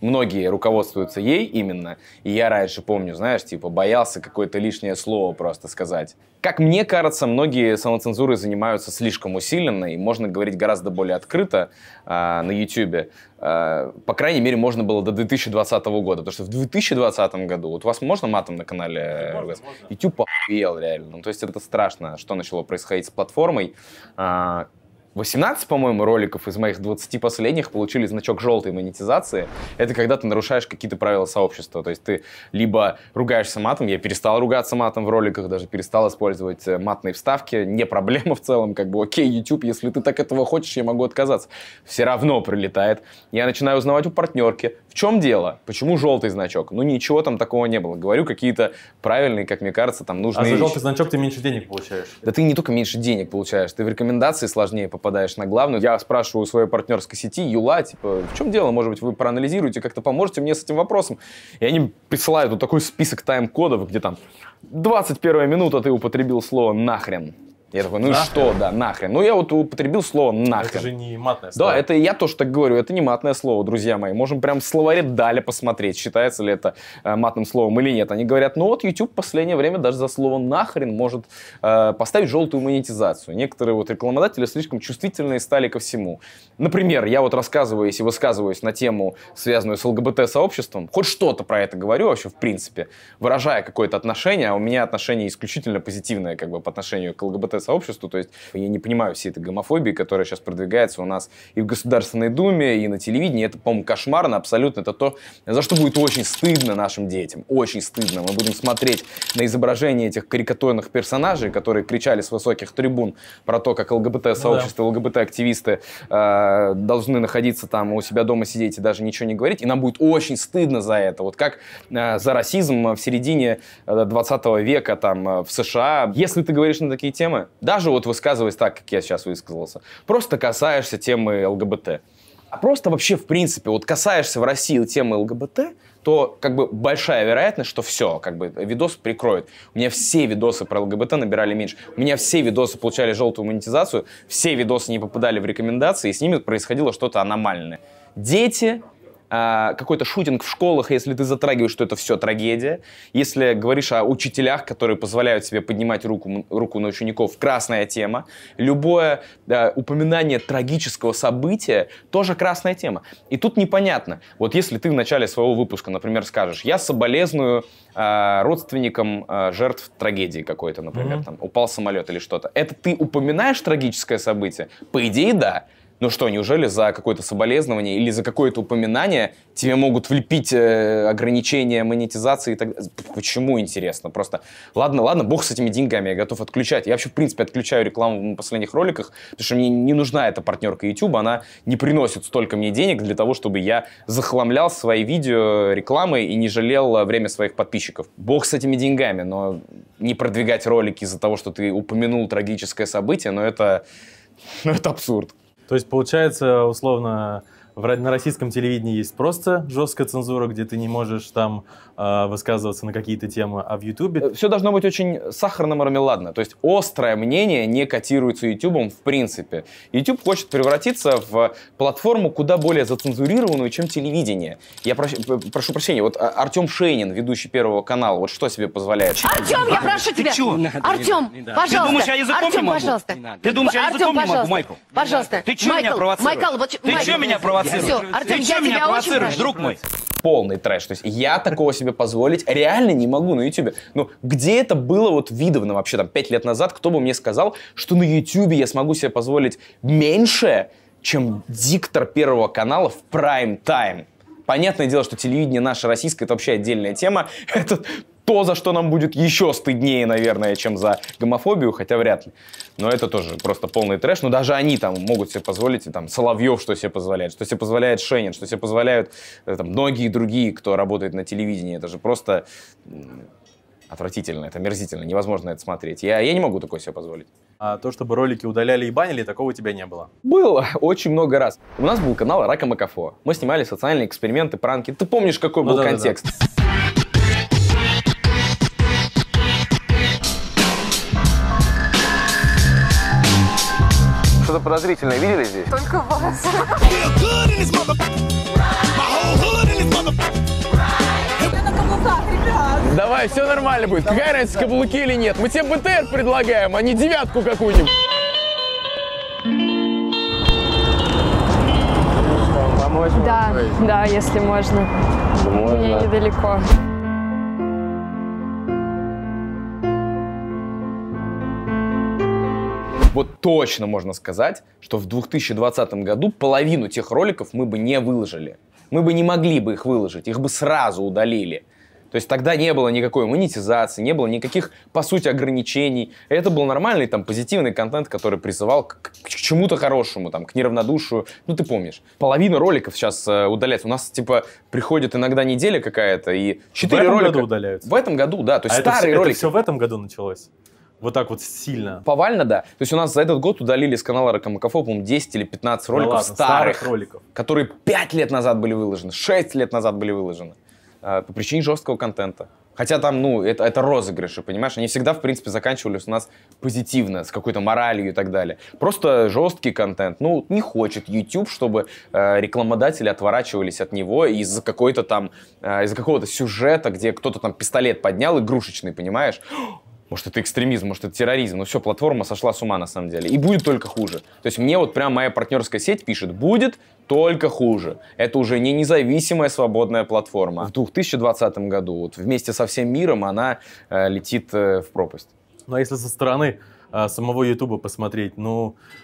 многие руководствуются ей именно. И я раньше помню, знаешь, типа боялся какое-то лишнее слово просто сказать. Как мне кажется, многие самоцензурой занимаются слишком усиленно, и можно говорить гораздо более открыто э, на YouTube. Э, а, по крайней мере, можно было до 2020 года, потому что в 2020 году, вот у вас можно матом на канале? Можно, YouTube можно. похуел реально. Ну, то есть это страшно, что начало происходить с платформой. Э, 18, по-моему, роликов из моих 20 последних получили значок желтой монетизации. Это когда ты нарушаешь какие-то правила сообщества. То есть ты либо ругаешься матом, я перестал ругаться матом в роликах, даже перестал использовать э, матные вставки, не проблема в целом, как бы, окей, YouTube, если ты так этого хочешь, я могу отказаться. Все равно прилетает. Я начинаю узнавать у партнерки, в чем дело? Почему желтый значок? Ну ничего там такого не было. Говорю, какие-то правильные, как мне кажется, там нужны. А за желтый значок ты меньше денег получаешь. Да ты не только меньше денег получаешь, ты в рекомендации сложнее попадаешь на главную. Я спрашиваю у своей партнерской сети, Юла, типа, в чем дело? Может быть, вы проанализируете, как-то поможете мне с этим вопросом? И они присылают вот такой список тайм-кодов, где там 21 минута ты употребил слово «нахрен». Я такой, ну и что, да, нахрен. Ну, я вот употребил слово нахрен. Это же не матное слово. Да, это я тоже так говорю, это не матное слово, друзья мои. Можем прям в словаре Даля посмотреть, считается ли это э, матным словом или нет. Они говорят, ну вот YouTube в последнее время даже за слово нахрен может э, поставить желтую монетизацию. Некоторые вот рекламодатели слишком чувствительные стали ко всему. Например, я вот рассказываюсь и высказываюсь на тему, связанную с ЛГБТ-сообществом, хоть что-то про это говорю вообще в принципе, выражая какое-то отношение, а у меня отношение исключительно позитивное как бы по отношению к ЛГБТ сообществу. То есть я не понимаю всей этой гомофобии, которая сейчас продвигается у нас и в Государственной Думе, и на телевидении. Это, по-моему, кошмарно абсолютно. Это то, за что будет очень стыдно нашим детям. Очень стыдно. Мы будем смотреть на изображение этих карикатурных персонажей, которые кричали с высоких трибун про то, как ЛГБТ-сообщество, ну да. ЛГБТ-активисты э, должны находиться там у себя дома сидеть и даже ничего не говорить. И нам будет очень стыдно за это. Вот как э, за расизм в середине 20 э, века там э, в США. Если ты говоришь на такие темы, даже вот высказываясь так, как я сейчас высказался, просто касаешься темы ЛГБТ, а просто вообще в принципе вот касаешься в России темы ЛГБТ, то как бы большая вероятность, что все, как бы видос прикроет. У меня все видосы про ЛГБТ набирали меньше. У меня все видосы получали желтую монетизацию, все видосы не попадали в рекомендации, и с ними происходило что-то аномальное. Дети, а, какой-то шутинг в школах, если ты затрагиваешь, что это все трагедия, если говоришь о учителях, которые позволяют себе поднимать руку, руку на учеников, красная тема, любое да, упоминание трагического события тоже красная тема. И тут непонятно. Вот если ты в начале своего выпуска, например, скажешь, я соболезную э, родственникам э, жертв трагедии какой-то, например, mm-hmm. там упал самолет или что-то, это ты упоминаешь трагическое событие? По идее, да. Ну что, неужели за какое-то соболезнование или за какое-то упоминание тебе могут влепить э, ограничения монетизации и так далее? Почему, интересно? Просто, ладно, ладно, бог с этими деньгами, я готов отключать. Я вообще, в принципе, отключаю рекламу в последних роликах, потому что мне не нужна эта партнерка YouTube, она не приносит столько мне денег для того, чтобы я захламлял свои видео рекламой и не жалел э, время своих подписчиков. Бог с этими деньгами, но не продвигать ролики из-за того, что ты упомянул трагическое событие, но это, ну, это абсурд. То есть, получается, условно, на российском телевидении есть просто жесткая цензура, где ты не можешь там э, высказываться на какие-то темы, а в Ютубе... Э, Все должно быть очень сахарно-мармеладно. То есть острое мнение не котируется Ютубом в принципе. Ютуб хочет превратиться в платформу куда более зацензурированную, чем телевидение. Я прошу, прошу прощения, вот а, Артем Шейнин, ведущий Первого канала, вот что себе позволяет? Артем, я прошу тебя! Чё? Артем, пожалуйста! Ты думаешь, я языком Артём, не могу? пожалуйста! Ты думаешь, я языком Артём, не могу, Майкл? Пожалуйста! Ты чё Майкл, меня провоцируешь? Майкл, вот, ты Майкл, меня провоцируешь? провоцируешь? Все, Артем, я тебя очень прошу. друг мой? полный трэш. То есть я такого себе позволить реально не могу на Ютубе. Ну, где это было вот видовно вообще там пять лет назад? Кто бы мне сказал, что на Ютубе я смогу себе позволить меньше, чем диктор Первого канала в прайм-тайм? Понятное дело, что телевидение наше российское это вообще отдельная тема. <laughs> Это то, за что нам будет еще стыднее, наверное, чем за гомофобию, хотя вряд ли. Но это тоже просто полный трэш. Но даже они там могут себе позволить, и там Соловьев что себе позволяет, что себе позволяет Шенин, что себе позволяют э, там, многие другие, кто работает на телевидении. Это же просто отвратительно, это мерзительно, невозможно это смотреть. Я, я не могу такое себе позволить. А то, чтобы ролики удаляли и банили, такого у тебя не было? Было, <laughs> очень много раз. У нас был канал Рака Макафо. Мы снимали социальные эксперименты, пранки. Ты помнишь, какой ну, был да, контекст? Да, да. что-то подозрительное видели здесь? Только вас. Давай, все нормально будет. Какая разница, каблуки или нет? Мы тебе БТР предлагаем, а не девятку какую-нибудь. Да, да, если можно. можно. Мне недалеко. точно можно сказать, что в 2020 году половину тех роликов мы бы не выложили. Мы бы не могли бы их выложить, их бы сразу удалили. То есть тогда не было никакой монетизации, не было никаких, по сути, ограничений. Это был нормальный, там, позитивный контент, который призывал к, к чему-то хорошему, там, к неравнодушию. Ну, ты помнишь. Половина роликов сейчас э, удаляется. У нас, типа, приходит иногда неделя какая-то, и четыре ролика... В этом году удаляют. В этом году, да. То есть а старые это все, ролики... это все в этом году началось? Вот так вот сильно. Повально, да. То есть у нас за этот год удалили с канала Рокомакафо, по-моему, 10 или 15 роликов да ладно, старых, старых роликов, которые 5 лет назад были выложены, 6 лет назад были выложены э, по причине жесткого контента. Хотя там, ну, это, это розыгрыши, понимаешь? Они всегда, в принципе, заканчивались у нас позитивно, с какой-то моралью и так далее. Просто жесткий контент. Ну, не хочет YouTube, чтобы э, рекламодатели отворачивались от него из-за какой-то там, э, из-за какого-то сюжета, где кто-то там пистолет поднял игрушечный, понимаешь? Может, это экстремизм, может, это терроризм. Но все, платформа сошла с ума на самом деле. И будет только хуже. То есть мне вот прям моя партнерская сеть пишет, будет только хуже. Это уже не независимая свободная платформа. В 2020 году вот, вместе со всем миром она э, летит э, в пропасть. Ну а если со стороны э, самого Ютуба посмотреть, ну... Но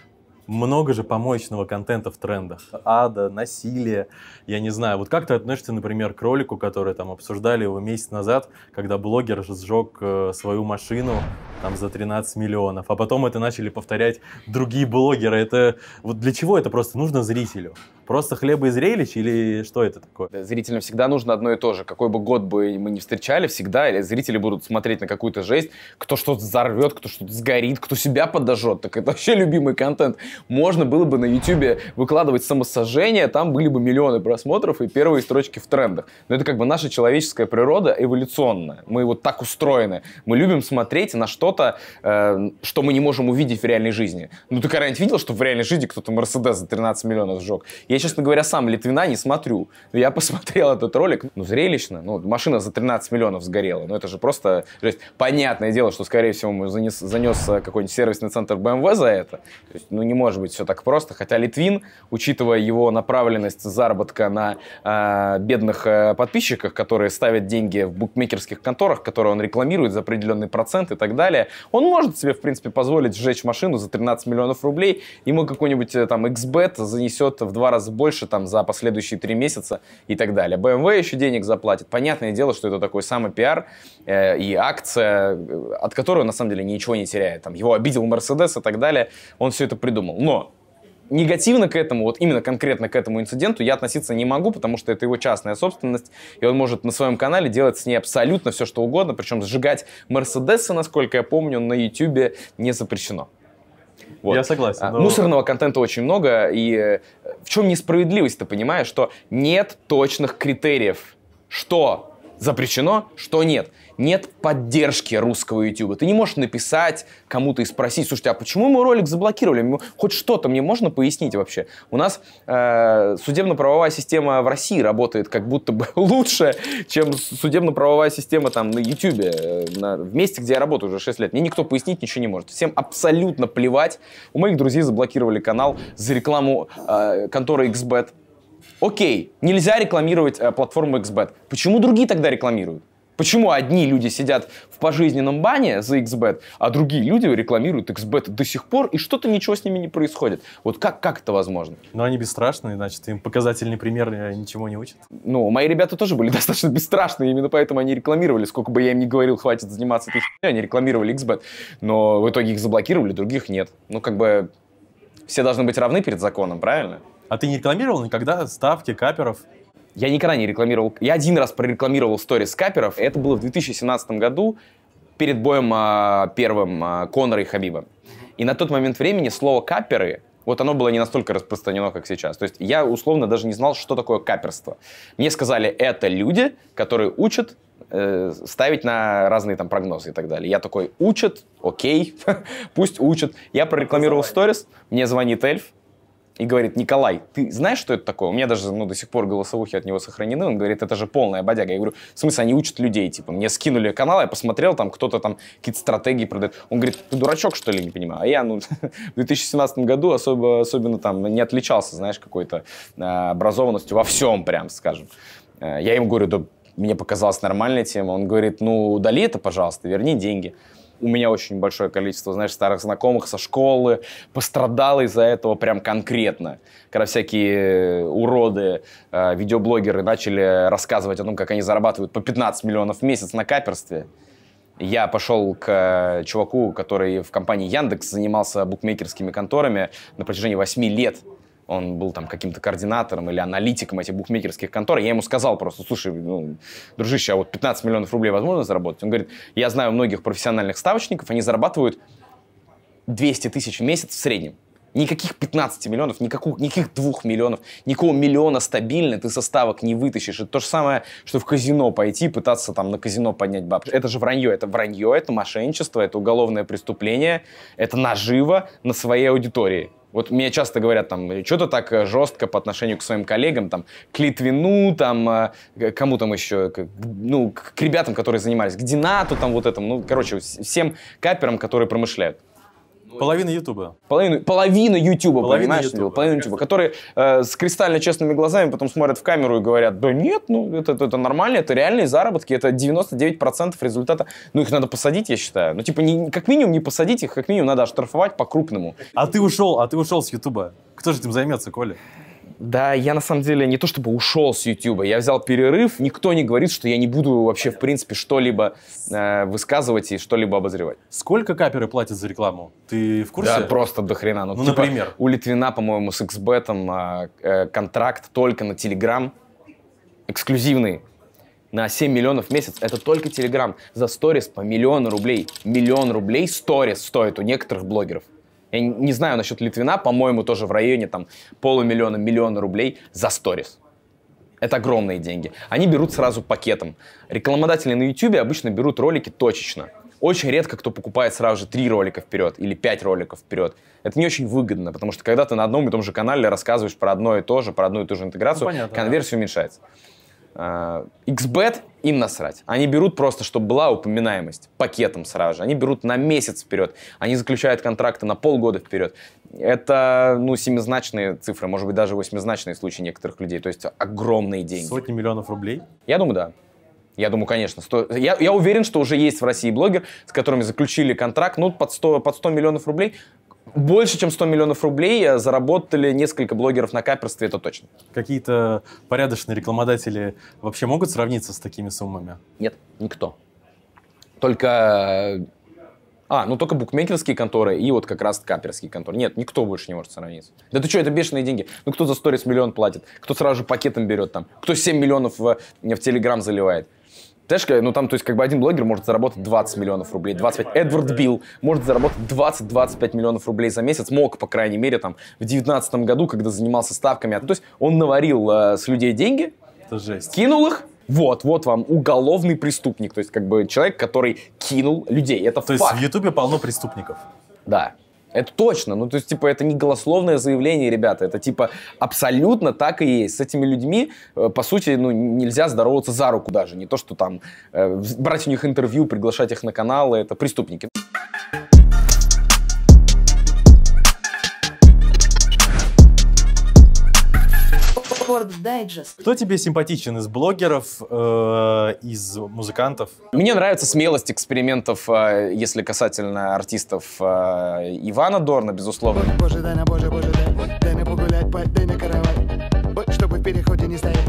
много же помоечного контента в трендах. Ада, насилие, я не знаю. Вот как ты относишься, например, к ролику, который там обсуждали его месяц назад, когда блогер сжег э, свою машину там за 13 миллионов, а потом это начали повторять другие блогеры. Это вот для чего это просто нужно зрителю? Просто хлеба и зрелищ или что это такое? Да, зрителям всегда нужно одно и то же. Какой бы год бы мы ни встречали, всегда или зрители будут смотреть на какую-то жесть, кто что-то взорвет, кто что-то сгорит, кто себя подожжет. Так это вообще любимый контент. Можно было бы на YouTube выкладывать самосожжение, там были бы миллионы просмотров и первые строчки в трендах. Но это как бы наша человеческая природа эволюционная. Мы вот так устроены. Мы любим смотреть на что-то, э, что мы не можем увидеть в реальной жизни. Ну ты когда-нибудь видел, что в реальной жизни кто-то Мерседес за 13 миллионов сжег? Я честно говоря, сам Литвина не смотрю. я <laughs> посмотрел этот ролик, ну, зрелищно. Ну, машина за 13 миллионов сгорела. Ну, это же просто... То есть, понятное дело, что, скорее всего, мы занес, занес э, какой-нибудь сервисный центр BMW за это. То есть, ну, не может быть все так просто. Хотя Литвин, учитывая его направленность заработка на э, бедных э, подписчиках, которые ставят деньги в букмекерских конторах, которые он рекламирует за определенный процент и так далее, он может себе, в принципе, позволить сжечь машину за 13 миллионов рублей. Ему какой-нибудь э, там XBet занесет в два раза больше там за последующие три месяца и так далее. BMW еще денег заплатит. Понятное дело, что это такой самый пиар э, и акция, э, от которой он на самом деле ничего не теряет. Там его обидел Mercedes и так далее. Он все это придумал. Но негативно к этому, вот именно конкретно к этому инциденту я относиться не могу, потому что это его частная собственность, и он может на своем канале делать с ней абсолютно все, что угодно, причем сжигать Мерседесы, насколько я помню, на YouTube не запрещено. Вот. Я согласен. А, но... Мусорного контента очень много, и э, в чем несправедливость, ты понимаешь, что нет точных критериев, что запрещено, что нет. Нет поддержки русского YouTube. Ты не можешь написать кому-то и спросить, слушайте, а почему мой ролик заблокировали? Хоть что-то мне можно пояснить вообще? У нас э, судебно-правовая система в России работает как будто бы <laughs> лучше, чем судебно-правовая система там на YouTube, э, на, в месте, где я работаю уже 6 лет. Мне никто пояснить ничего не может. Всем абсолютно плевать. У моих друзей заблокировали канал за рекламу э, конторы XBET Окей, нельзя рекламировать э, платформу XBet. Почему другие тогда рекламируют? Почему одни люди сидят в пожизненном бане за XBet, а другие люди рекламируют XBet до сих пор, и что-то ничего с ними не происходит? Вот как, как это возможно? Ну, они бесстрашные, значит, им показательный пример э, ничего не учат. Ну, мои ребята тоже были <laughs> достаточно бесстрашные, именно поэтому они рекламировали. Сколько бы я им ни говорил, хватит заниматься этой херней, они рекламировали XBet. Но в итоге их заблокировали, других нет. Ну, как бы все должны быть равны перед законом, правильно? А ты не рекламировал никогда ставки каперов? Я никогда не рекламировал. Я один раз прорекламировал сторис каперов. Это было в 2017 году перед боем а, первым а, Конора и Хабиба. И на тот момент времени слово «каперы» Вот оно было не настолько распространено, как сейчас. То есть я условно даже не знал, что такое каперство. Мне сказали, это люди, которые учат э, ставить на разные там прогнозы и так далее. Я такой, учат, окей, <laughs> пусть учат. Я прорекламировал сторис, мне звонит эльф, и говорит, Николай, ты знаешь, что это такое? У меня даже ну, до сих пор голосовухи от него сохранены. Он говорит, это же полная бодяга. Я говорю, в смысле, они учат людей, типа, мне скинули канал, я посмотрел, там кто-то там какие-то стратегии продает. Он говорит, ты дурачок, что ли, не понимаю? А я, ну, <laughs> в 2017 году особо, особенно там не отличался, знаешь, какой-то а, образованностью во всем, прям скажем. Э, я ему говорю, да мне показалась нормальная тема. Он говорит, ну, удали это, пожалуйста, верни деньги у меня очень большое количество, знаешь, старых знакомых со школы пострадало из-за этого прям конкретно. Когда всякие э, уроды, э, видеоблогеры начали рассказывать о том, как они зарабатывают по 15 миллионов в месяц на каперстве, я пошел к э, чуваку, который в компании Яндекс занимался букмекерскими конторами на протяжении 8 лет он был там каким-то координатором или аналитиком этих букмекерских контор. Я ему сказал просто, слушай, ну, дружище, а вот 15 миллионов рублей возможно заработать? Он говорит, я знаю многих профессиональных ставочников, они зарабатывают 200 тысяч в месяц в среднем. Никаких 15 миллионов, никаких, никаких 2 миллионов, никакого миллиона стабильно ты со ставок не вытащишь. Это то же самое, что в казино пойти, пытаться там на казино поднять бабки. Это же вранье, это вранье, это мошенничество, это уголовное преступление, это наживо на своей аудитории. Вот мне часто говорят, там, что-то так э, жестко по отношению к своим коллегам, там, к Литвину, там, э, кому там еще, к, ну, к ребятам, которые занимались, к Динату, там, вот этому, ну, короче, всем каперам, которые промышляют. Ну, половина Ютуба. Половина, половина Ютуба, половина понимаешь? Ютуба. Типа, половина Ютуба, которые э, с кристально честными глазами потом смотрят в камеру и говорят, да нет, ну это, это, это нормально, это реальные заработки, это 99% результата. Ну их надо посадить, я считаю. Ну типа не, как минимум не посадить их, как минимум надо оштрафовать по-крупному. А ты ушел, а ты ушел с Ютуба. Кто же этим займется, Коля? Да, я на самом деле не то чтобы ушел с YouTube, я взял перерыв. Никто не говорит, что я не буду вообще в принципе что-либо э, высказывать и что-либо обозревать. Сколько каперы платят за рекламу? Ты в курсе? Да, просто до хрена. Ну, ну типа, например? У Литвина, по-моему, с XBet а, э, контракт только на Telegram, эксклюзивный, на 7 миллионов в месяц. Это только Telegram. За сторис по миллиону рублей. Миллион рублей сторис стоит у некоторых блогеров. Я не знаю насчет Литвина, по-моему, тоже в районе там полумиллиона, миллиона рублей за сторис. Это огромные деньги. Они берут сразу пакетом. Рекламодатели на YouTube обычно берут ролики точечно. Очень редко кто покупает сразу же три ролика вперед или пять роликов вперед. Это не очень выгодно, потому что когда ты на одном и том же канале рассказываешь про одно и то же, про одну и ту же интеграцию, ну, понятно, конверсия да. уменьшается. XBet а, им насрать. Они берут просто, чтобы была упоминаемость, пакетом сразу же. Они берут на месяц вперед, они заключают контракты на полгода вперед. Это, ну, семизначные цифры, может быть, даже восьмизначные случаи некоторых людей. То есть огромные деньги. Сотни миллионов рублей? Я думаю, да. Я думаю, конечно. сто. Я, я уверен, что уже есть в России блогер, с которыми заключили контракт, ну, под 100, под 100 миллионов рублей. Больше, чем 100 миллионов рублей заработали несколько блогеров на каперстве, это точно. Какие-то порядочные рекламодатели вообще могут сравниться с такими суммами? Нет, никто. Только... А, ну только букмекерские конторы и вот как раз каперские конторы. Нет, никто больше не может сравниться. Да ты что, это бешеные деньги. Ну кто за сторис миллион платит, кто сразу же пакетом берет там, кто 7 миллионов в, в Телеграм заливает. Знаешь, ну там, то есть, как бы один блогер может заработать 20 миллионов рублей, 25. Эдвард Билл может заработать 20-25 миллионов рублей за месяц. Мог, по крайней мере, там, в 2019 году, когда занимался ставками. То есть, он наварил э, с людей деньги, Это жесть. кинул их, вот, вот вам уголовный преступник, то есть как бы человек, который кинул людей. Это То факт. есть в Ютубе полно преступников. Да. Это точно. Ну, то есть, типа, это не голословное заявление, ребята. Это, типа, абсолютно так и есть. С этими людьми, э, по сути, ну, нельзя здороваться за руку даже. Не то, что там э, брать у них интервью, приглашать их на каналы. Это преступники. Record Digest. Кто тебе симпатичен из блогеров, э, из музыкантов? Мне нравится смелость экспериментов, э, если касательно артистов э, Ивана Дорна, безусловно. Боже, дай боже, боже, дай, дай мне погулять, дай мне каравай, чтобы в переходе не стоять.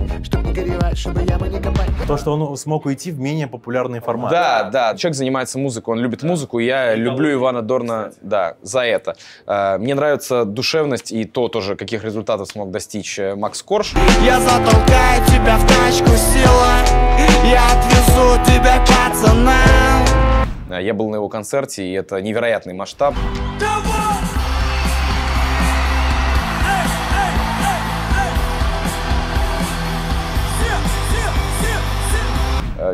То, что он смог уйти в менее популярный формат. Да, да. Человек занимается музыкой, он любит музыку. Я люблю Ивана Дорна, да, за это. Э, мне нравится душевность и то тоже, каких результатов смог достичь э, Макс Корж. Я затолкаю тебя в тачку силой, я отвезу тебя пацана. Э, я был на его концерте, и это невероятный масштаб. Давай!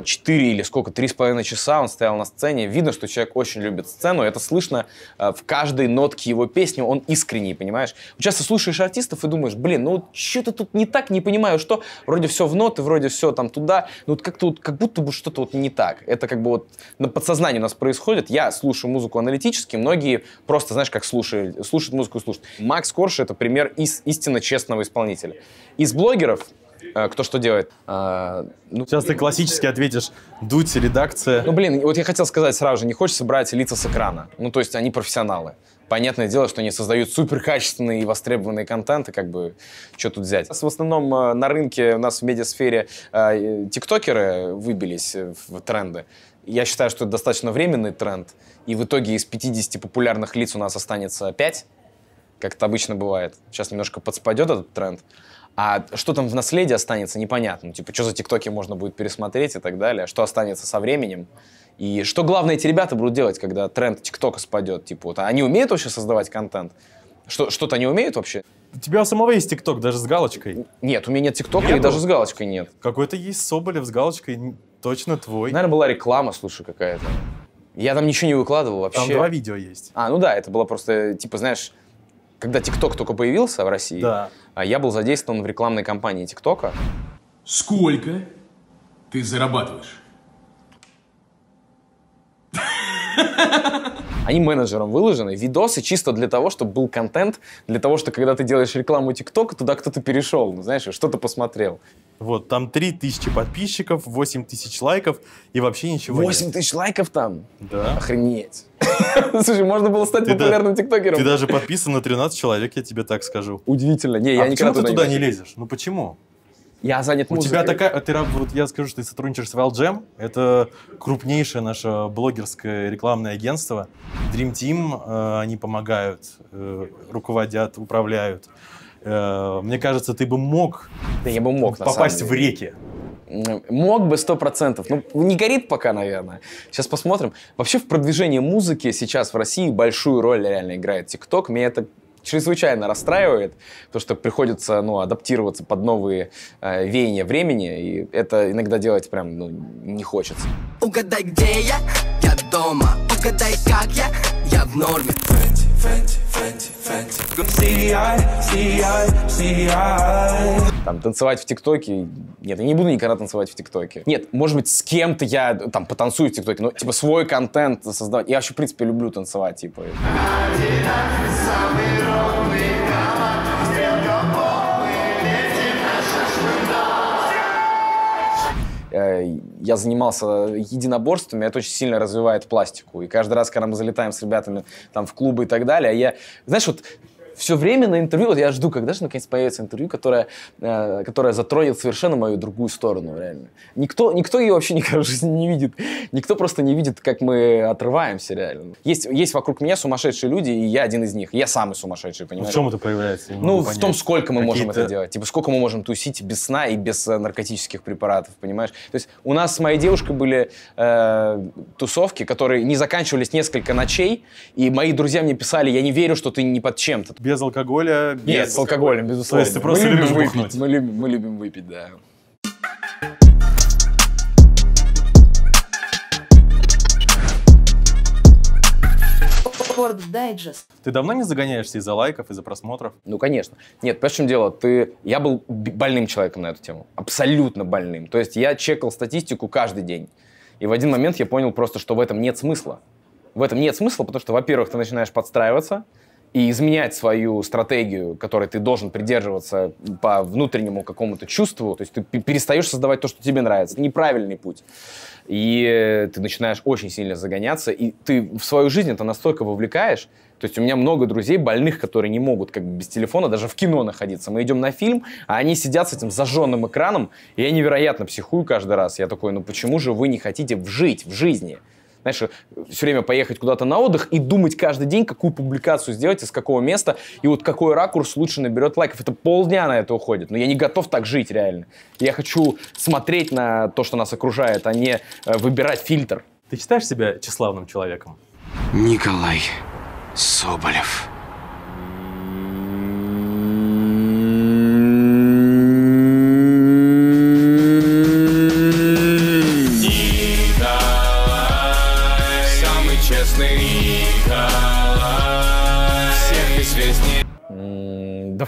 4 или сколько, 3,5 часа он стоял на сцене. Видно, что человек очень любит сцену. Это слышно э, в каждой нотке его песни. Он искренний, понимаешь? Часто слушаешь артистов и думаешь, блин, ну что-то тут не так, не понимаю, что. Вроде все в ноты, вроде все там туда. Ну вот как-то вот, как будто бы что-то вот не так. Это как бы вот на подсознании у нас происходит. Я слушаю музыку аналитически, многие просто, знаешь, как слушают, слушают музыку и слушают. Макс Корж — это пример из истинно честного исполнителя. Из блогеров а, кто что делает. А, ну, Сейчас ты классически ответишь, дуть, редакция. Ну, блин, вот я хотел сказать сразу же, не хочется брать лица с экрана. Ну, то есть они профессионалы. Понятное дело, что они создают суперкачественный и востребованный контент, и как бы что тут взять. В основном а, на рынке у нас в медиасфере а, тиктокеры выбились э, в тренды. Я считаю, что это достаточно временный тренд, и в итоге из 50 популярных лиц у нас останется 5, как это обычно бывает. Сейчас немножко подспадет этот тренд. А что там в наследии останется, непонятно. Ну, типа, что за тиктоки можно будет пересмотреть и так далее. Что останется со временем. И что главное эти ребята будут делать, когда тренд тиктока спадет? Типа, вот, они умеют вообще создавать контент? Что, что-то они умеют вообще? У тебя самого есть ТикТок, даже с галочкой. Нет, у меня нет ТикТока и даже ну, с галочкой нет. Какой-то есть Соболев с галочкой, точно твой. Наверное, была реклама, слушай, какая-то. Я там ничего не выкладывал вообще. Там два видео есть. А, ну да, это было просто, типа, знаешь, когда ТикТок только появился в России, да. А, я был задействован в рекламной кампании ТикТока. Сколько ты зарабатываешь? они менеджером выложены. Видосы чисто для того, чтобы был контент, для того, что когда ты делаешь рекламу ТикТока, туда кто-то перешел, ну, знаешь, что-то посмотрел. Вот, там тысячи подписчиков, тысяч лайков и вообще ничего 8 тысяч лайков там? Да. Охренеть. <laughs> Слушай, можно было стать ты популярным да, тиктокером. Ты даже подписан на 13 человек, я тебе так скажу. Удивительно. Не, а я никогда ты туда не, не лезешь? Ну почему? Я занят У тебя такая... Ты, вот я скажу, что ты сотрудничаешь с Wild Это крупнейшее наше блогерское рекламное агентство. Dream Team, э, они помогают, э, руководят, управляют. Э, мне кажется, ты бы мог... Да я бы мог, Попасть в реки. Мог бы сто процентов. Ну, не горит пока, наверное. Сейчас посмотрим. Вообще в продвижении музыки сейчас в России большую роль реально играет TikTok. Меня это чрезвычайно расстраивает, то, что приходится ну, адаптироваться под новые э, веяния времени, и это иногда делать прям ну, не хочется. Угадай, где я? Я дома. Угадай, как я? Я в норме. Фэнти, фэнти, фэнти. Там танцевать в ТикТоке... Нет, я не буду никогда танцевать в ТикТоке. Нет, может быть, с кем-то я там потанцую в ТикТоке, но типа свой контент создавать. Я вообще, в принципе, люблю танцевать, типа. Одинак, я занимался единоборствами, это очень сильно развивает пластику. И каждый раз, когда мы залетаем с ребятами там в клубы и так далее, я, знаешь, вот все время на интервью, вот я жду, когда же наконец появится интервью, которое, э, которое затронет совершенно мою другую сторону, реально. Никто, никто ее вообще никогда в жизни не видит. Никто просто не видит, как мы отрываемся, реально. Есть, есть вокруг меня сумасшедшие люди, и я один из них. Я самый сумасшедший, ну, понимаешь? В чем это проявляется? Ну, в понять. том, сколько мы можем это делать. Типа, сколько мы можем тусить без сна и без э, наркотических препаратов, понимаешь? То есть у нас с моей девушкой были э, тусовки, которые не заканчивались несколько ночей, и мои друзья мне писали, я не верю, что ты не под чем-то без алкоголя? Без... Нет, с алкоголем, безусловно. То есть ты просто мы любишь любим выпить. Мы любим, мы любим выпить, да. Ты давно не загоняешься из-за лайков, из-за просмотров? Ну, конечно. Нет, понимаешь, в чем дело? Ты... Я был больным человеком на эту тему. Абсолютно больным. То есть я чекал статистику каждый день. И в один момент я понял просто, что в этом нет смысла. В этом нет смысла, потому что, во-первых, ты начинаешь подстраиваться, и изменять свою стратегию, которой ты должен придерживаться по внутреннему какому-то чувству, то есть ты перестаешь создавать то, что тебе нравится. Это неправильный путь. И э, ты начинаешь очень сильно загоняться, и ты в свою жизнь это настолько вовлекаешь, то есть у меня много друзей больных, которые не могут как бы без телефона даже в кино находиться. Мы идем на фильм, а они сидят с этим зажженным экраном, и я невероятно психую каждый раз. Я такой, ну почему же вы не хотите жить в жизни? знаешь, все время поехать куда-то на отдых и думать каждый день, какую публикацию сделать, из какого места, и вот какой ракурс лучше наберет лайков. Это полдня на это уходит. Но я не готов так жить реально. Я хочу смотреть на то, что нас окружает, а не э, выбирать фильтр. Ты считаешь себя тщеславным человеком? Николай Соболев.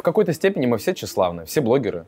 в какой-то степени мы все тщеславны, все блогеры.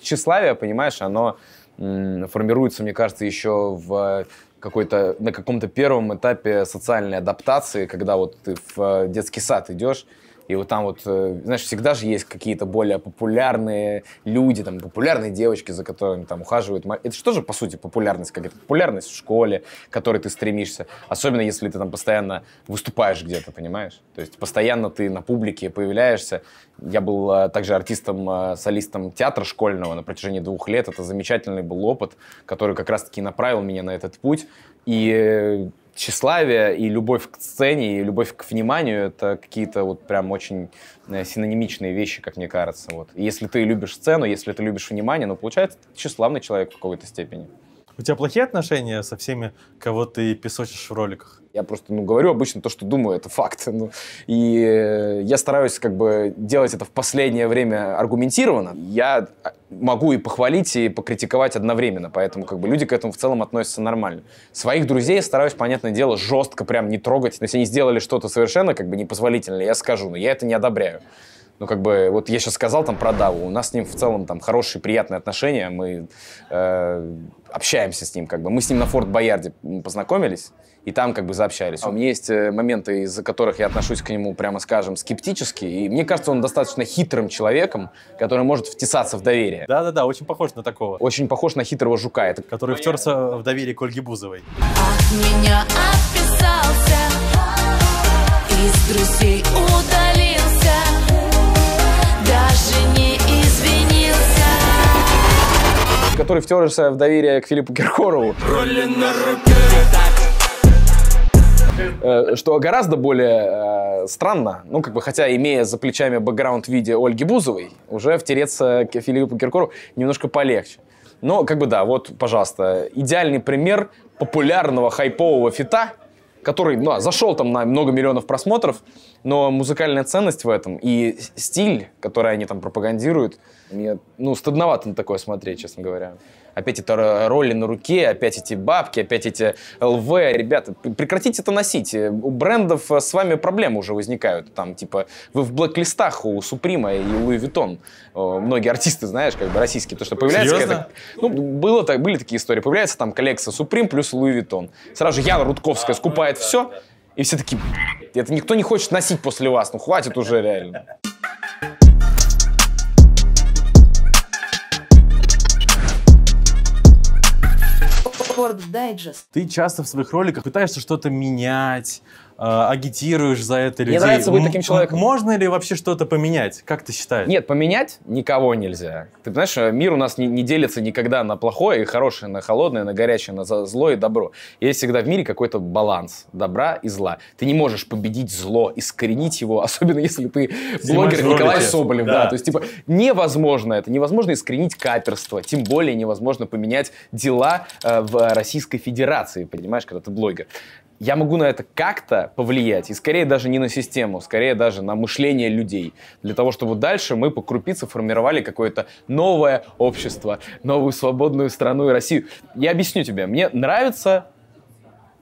Тщеславие, понимаешь, оно формируется, мне кажется, еще в э, какой-то, на каком-то первом этапе социальной адаптации, когда вот ты в э, детский сад идешь, и вот там вот, э, знаешь, всегда же есть какие-то более популярные люди, там, популярные девочки, за которыми там ухаживают. Это что же, по сути, популярность какая-то? Популярность в школе, к которой ты стремишься. Особенно, если ты там постоянно выступаешь где-то, понимаешь? То есть постоянно ты на публике появляешься. Я был э, также артистом, э, солистом театра школьного на протяжении двух лет. Это замечательный был опыт, который как раз-таки направил меня на этот путь. И тщеславие и любовь к сцене, и любовь к вниманию — это какие-то вот прям очень э, синонимичные вещи, как мне кажется. Вот. если ты любишь сцену, если ты любишь внимание, ну, получается, ты тщеславный человек в какой-то степени. У тебя плохие отношения со всеми, кого ты песочишь в роликах? Я просто ну, говорю обычно то, что думаю, это факт. <laughs> Ну, и э, я стараюсь как бы делать это в последнее время аргументированно. Я а, могу и похвалить, и покритиковать одновременно. Поэтому как бы люди к этому в целом относятся нормально. Своих друзей я стараюсь, понятное дело, жестко прям не трогать. Но если они сделали что-то совершенно как бы непозволительное, я скажу, но «Ну, я это не одобряю. Ну, как бы, вот я сейчас сказал там про Даву, у нас с ним в целом там хорошие, приятные отношения, мы э, общаемся с ним, как бы. Мы с ним на Форт Боярде познакомились, и там как бы заобщались. у а. меня есть э, моменты, из-за которых я отношусь к нему, прямо скажем, скептически, и мне кажется, он достаточно хитрым человеком, который может втесаться в доверие. Да-да-да, очень похож на такого. Очень похож на хитрого жука. Это... Который Понятно. втерся в доверие к Ольге Бузовой. От меня отписался, из друзей удалился, даже не извинился. Который втерся в доверие к Филиппу Киркорову. Роли на руке. Э, что гораздо более э, странно, ну, как бы, хотя, имея за плечами бэкграунд в виде Ольги Бузовой, уже втереться к Филиппу Киркору немножко полегче. Но, как бы, да, вот, пожалуйста, идеальный пример популярного хайпового фита, который, ну, а, зашел там на много миллионов просмотров, но музыкальная ценность в этом и стиль, который они там пропагандируют, мне, ну, стыдновато на такое смотреть, честно говоря. Опять это роли на руке, опять эти бабки, опять эти ЛВ. Ребята, прекратите это носить. Э, у брендов э, с вами проблемы уже возникают. Там, типа, вы в блэк-листах у Суприма и Луи Витон. Многие артисты, знаешь, как бы российские, то, что появляется... Серьезно? Ну, было, так, были такие истории. Появляется там коллекция Суприм плюс Луи Витон. Сразу же Яна Рудковская скупает все, и все таки это никто не хочет носить после вас, ну хватит уже реально. Ты часто в своих роликах пытаешься что-то менять, Э, агитируешь за это людей. Мне нравится быть таким человеком. Можно ли вообще что-то поменять? Как ты считаешь? Нет, поменять никого нельзя. Ты знаешь, э, мир у нас не, не делится никогда на плохое и хорошее, на холодное, на горячее, на зло и добро. Есть всегда в мире какой-то баланс добра и зла. Ты не можешь победить зло, искоренить его, <laughs> особенно если ты блогер Зима Николай Соболев. Да. да. То есть, типа, невозможно это. Невозможно искоренить каперство. Тем более невозможно поменять дела э, в Российской Федерации, понимаешь, когда ты блогер я могу на это как-то повлиять, и скорее даже не на систему, скорее даже на мышление людей, для того, чтобы дальше мы по крупице формировали какое-то новое общество, новую свободную страну и Россию. Я объясню тебе, мне нравится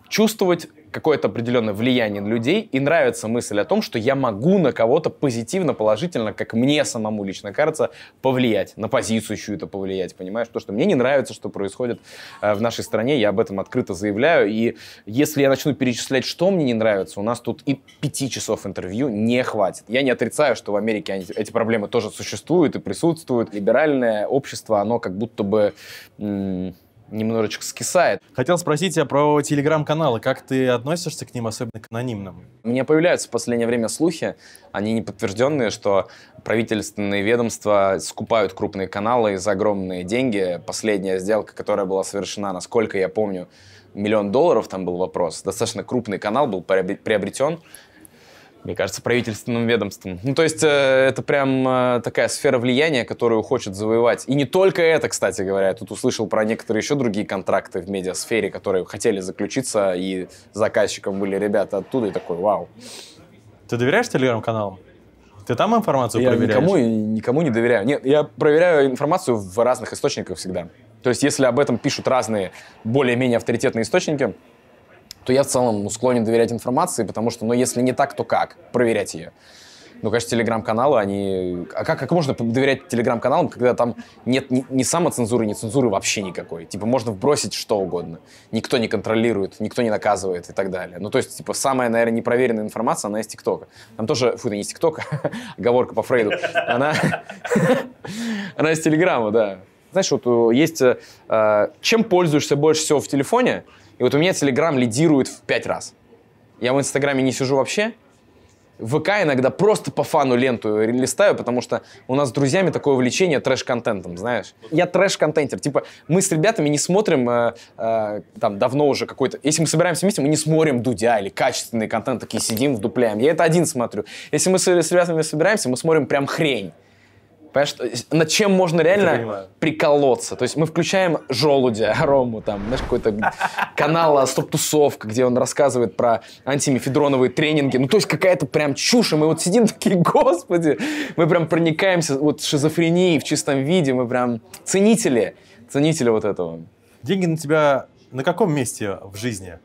чувствовать какое-то определенное влияние на людей, и нравится мысль о том, что я могу на кого-то позитивно, положительно, как мне самому лично кажется, повлиять, на позицию чью-то повлиять, понимаешь? То, что мне не нравится, что происходит э, в нашей стране, я об этом открыто заявляю, и если я начну перечислять, что мне не нравится, у нас тут и пяти часов интервью не хватит. Я не отрицаю, что в Америке они, эти проблемы тоже существуют и присутствуют. Либеральное общество, оно как будто бы... М- немножечко скисает. Хотел спросить тебя про телеграм-каналы. Как ты относишься к ним, особенно к анонимным? У меня появляются в последнее время слухи, они не подтвержденные, что правительственные ведомства скупают крупные каналы за огромные деньги. Последняя сделка, которая была совершена, насколько я помню, миллион долларов там был вопрос. Достаточно крупный канал был приобретен, мне кажется, правительственным ведомством. Ну, то есть, э, это прям э, такая сфера влияния, которую хочет завоевать. И не только это, кстати говоря, я тут услышал про некоторые еще другие контракты в медиасфере, которые хотели заключиться, и заказчиком были ребята оттуда, и такой, вау. Ты доверяешь телеграм-каналам? Ты там информацию я проверяешь? Никому, никому не доверяю. Нет, я проверяю информацию в разных источниках всегда. То есть, если об этом пишут разные более-менее авторитетные источники, то я в целом ну, склонен доверять информации, потому что, ну, если не так, то как проверять ее? Ну, конечно, телеграм-каналы, они... А как, как можно доверять телеграм-каналам, когда там нет ни, ни самоцензуры, ни цензуры вообще никакой? Типа, можно вбросить что угодно. Никто не контролирует, никто не наказывает и так далее. Ну, то есть, типа, самая, наверное, непроверенная информация, она из ТикТока. Там тоже... Фу, это не из ТикТока, <laughs> оговорка по Фрейду. Она... <laughs> Она из Телеграма, да. Знаешь, вот э, есть... Э, э, чем пользуешься больше всего в телефоне? И вот у меня Телеграм лидирует в пять раз. Я в Инстаграме не сижу вообще. ВК иногда просто по фану ленту листаю, потому что у нас с друзьями такое увлечение трэш-контентом, знаешь. Я трэш-контентер. Типа мы с ребятами не смотрим э, э, там давно уже какой-то... Если мы собираемся вместе, мы не смотрим Дудя или качественный контент, такие сидим, вдупляем. Я это один смотрю. Если мы с, с ребятами собираемся, мы смотрим прям хрень. Понимаешь, над чем можно реально приколоться. То есть мы включаем желудя Рому, там, знаешь, какой-то канал «Стоп-тусовка», где он рассказывает про антимифедроновые тренинги. Ну, то есть какая-то прям чушь, и мы вот сидим такие, господи, мы прям проникаемся вот шизофренией в чистом виде, мы прям ценители, ценители вот этого. Деньги на тебя на каком месте в жизни?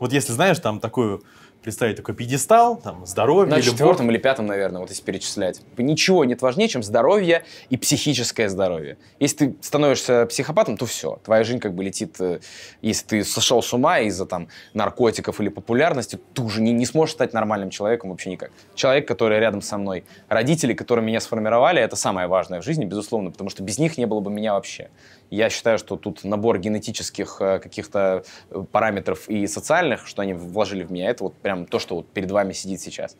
Вот если знаешь там такую представить такой пьедестал, там, здоровье. На четвертом или пятом, наверное, вот если перечислять. Ничего нет важнее, чем здоровье и психическое здоровье. Если ты становишься психопатом, то все, твоя жизнь как бы летит. Э, если ты сошел с ума из-за там наркотиков или популярности, ты уже не, не сможешь стать нормальным человеком вообще никак. Человек, который рядом со мной, родители, которые меня сформировали, это самое важное в жизни, безусловно, потому что без них не было бы меня вообще. Я считаю, что тут набор генетических э, каких-то э, параметров и социальных, что они вложили в меня, это вот прям то, что вот перед вами сидит сейчас.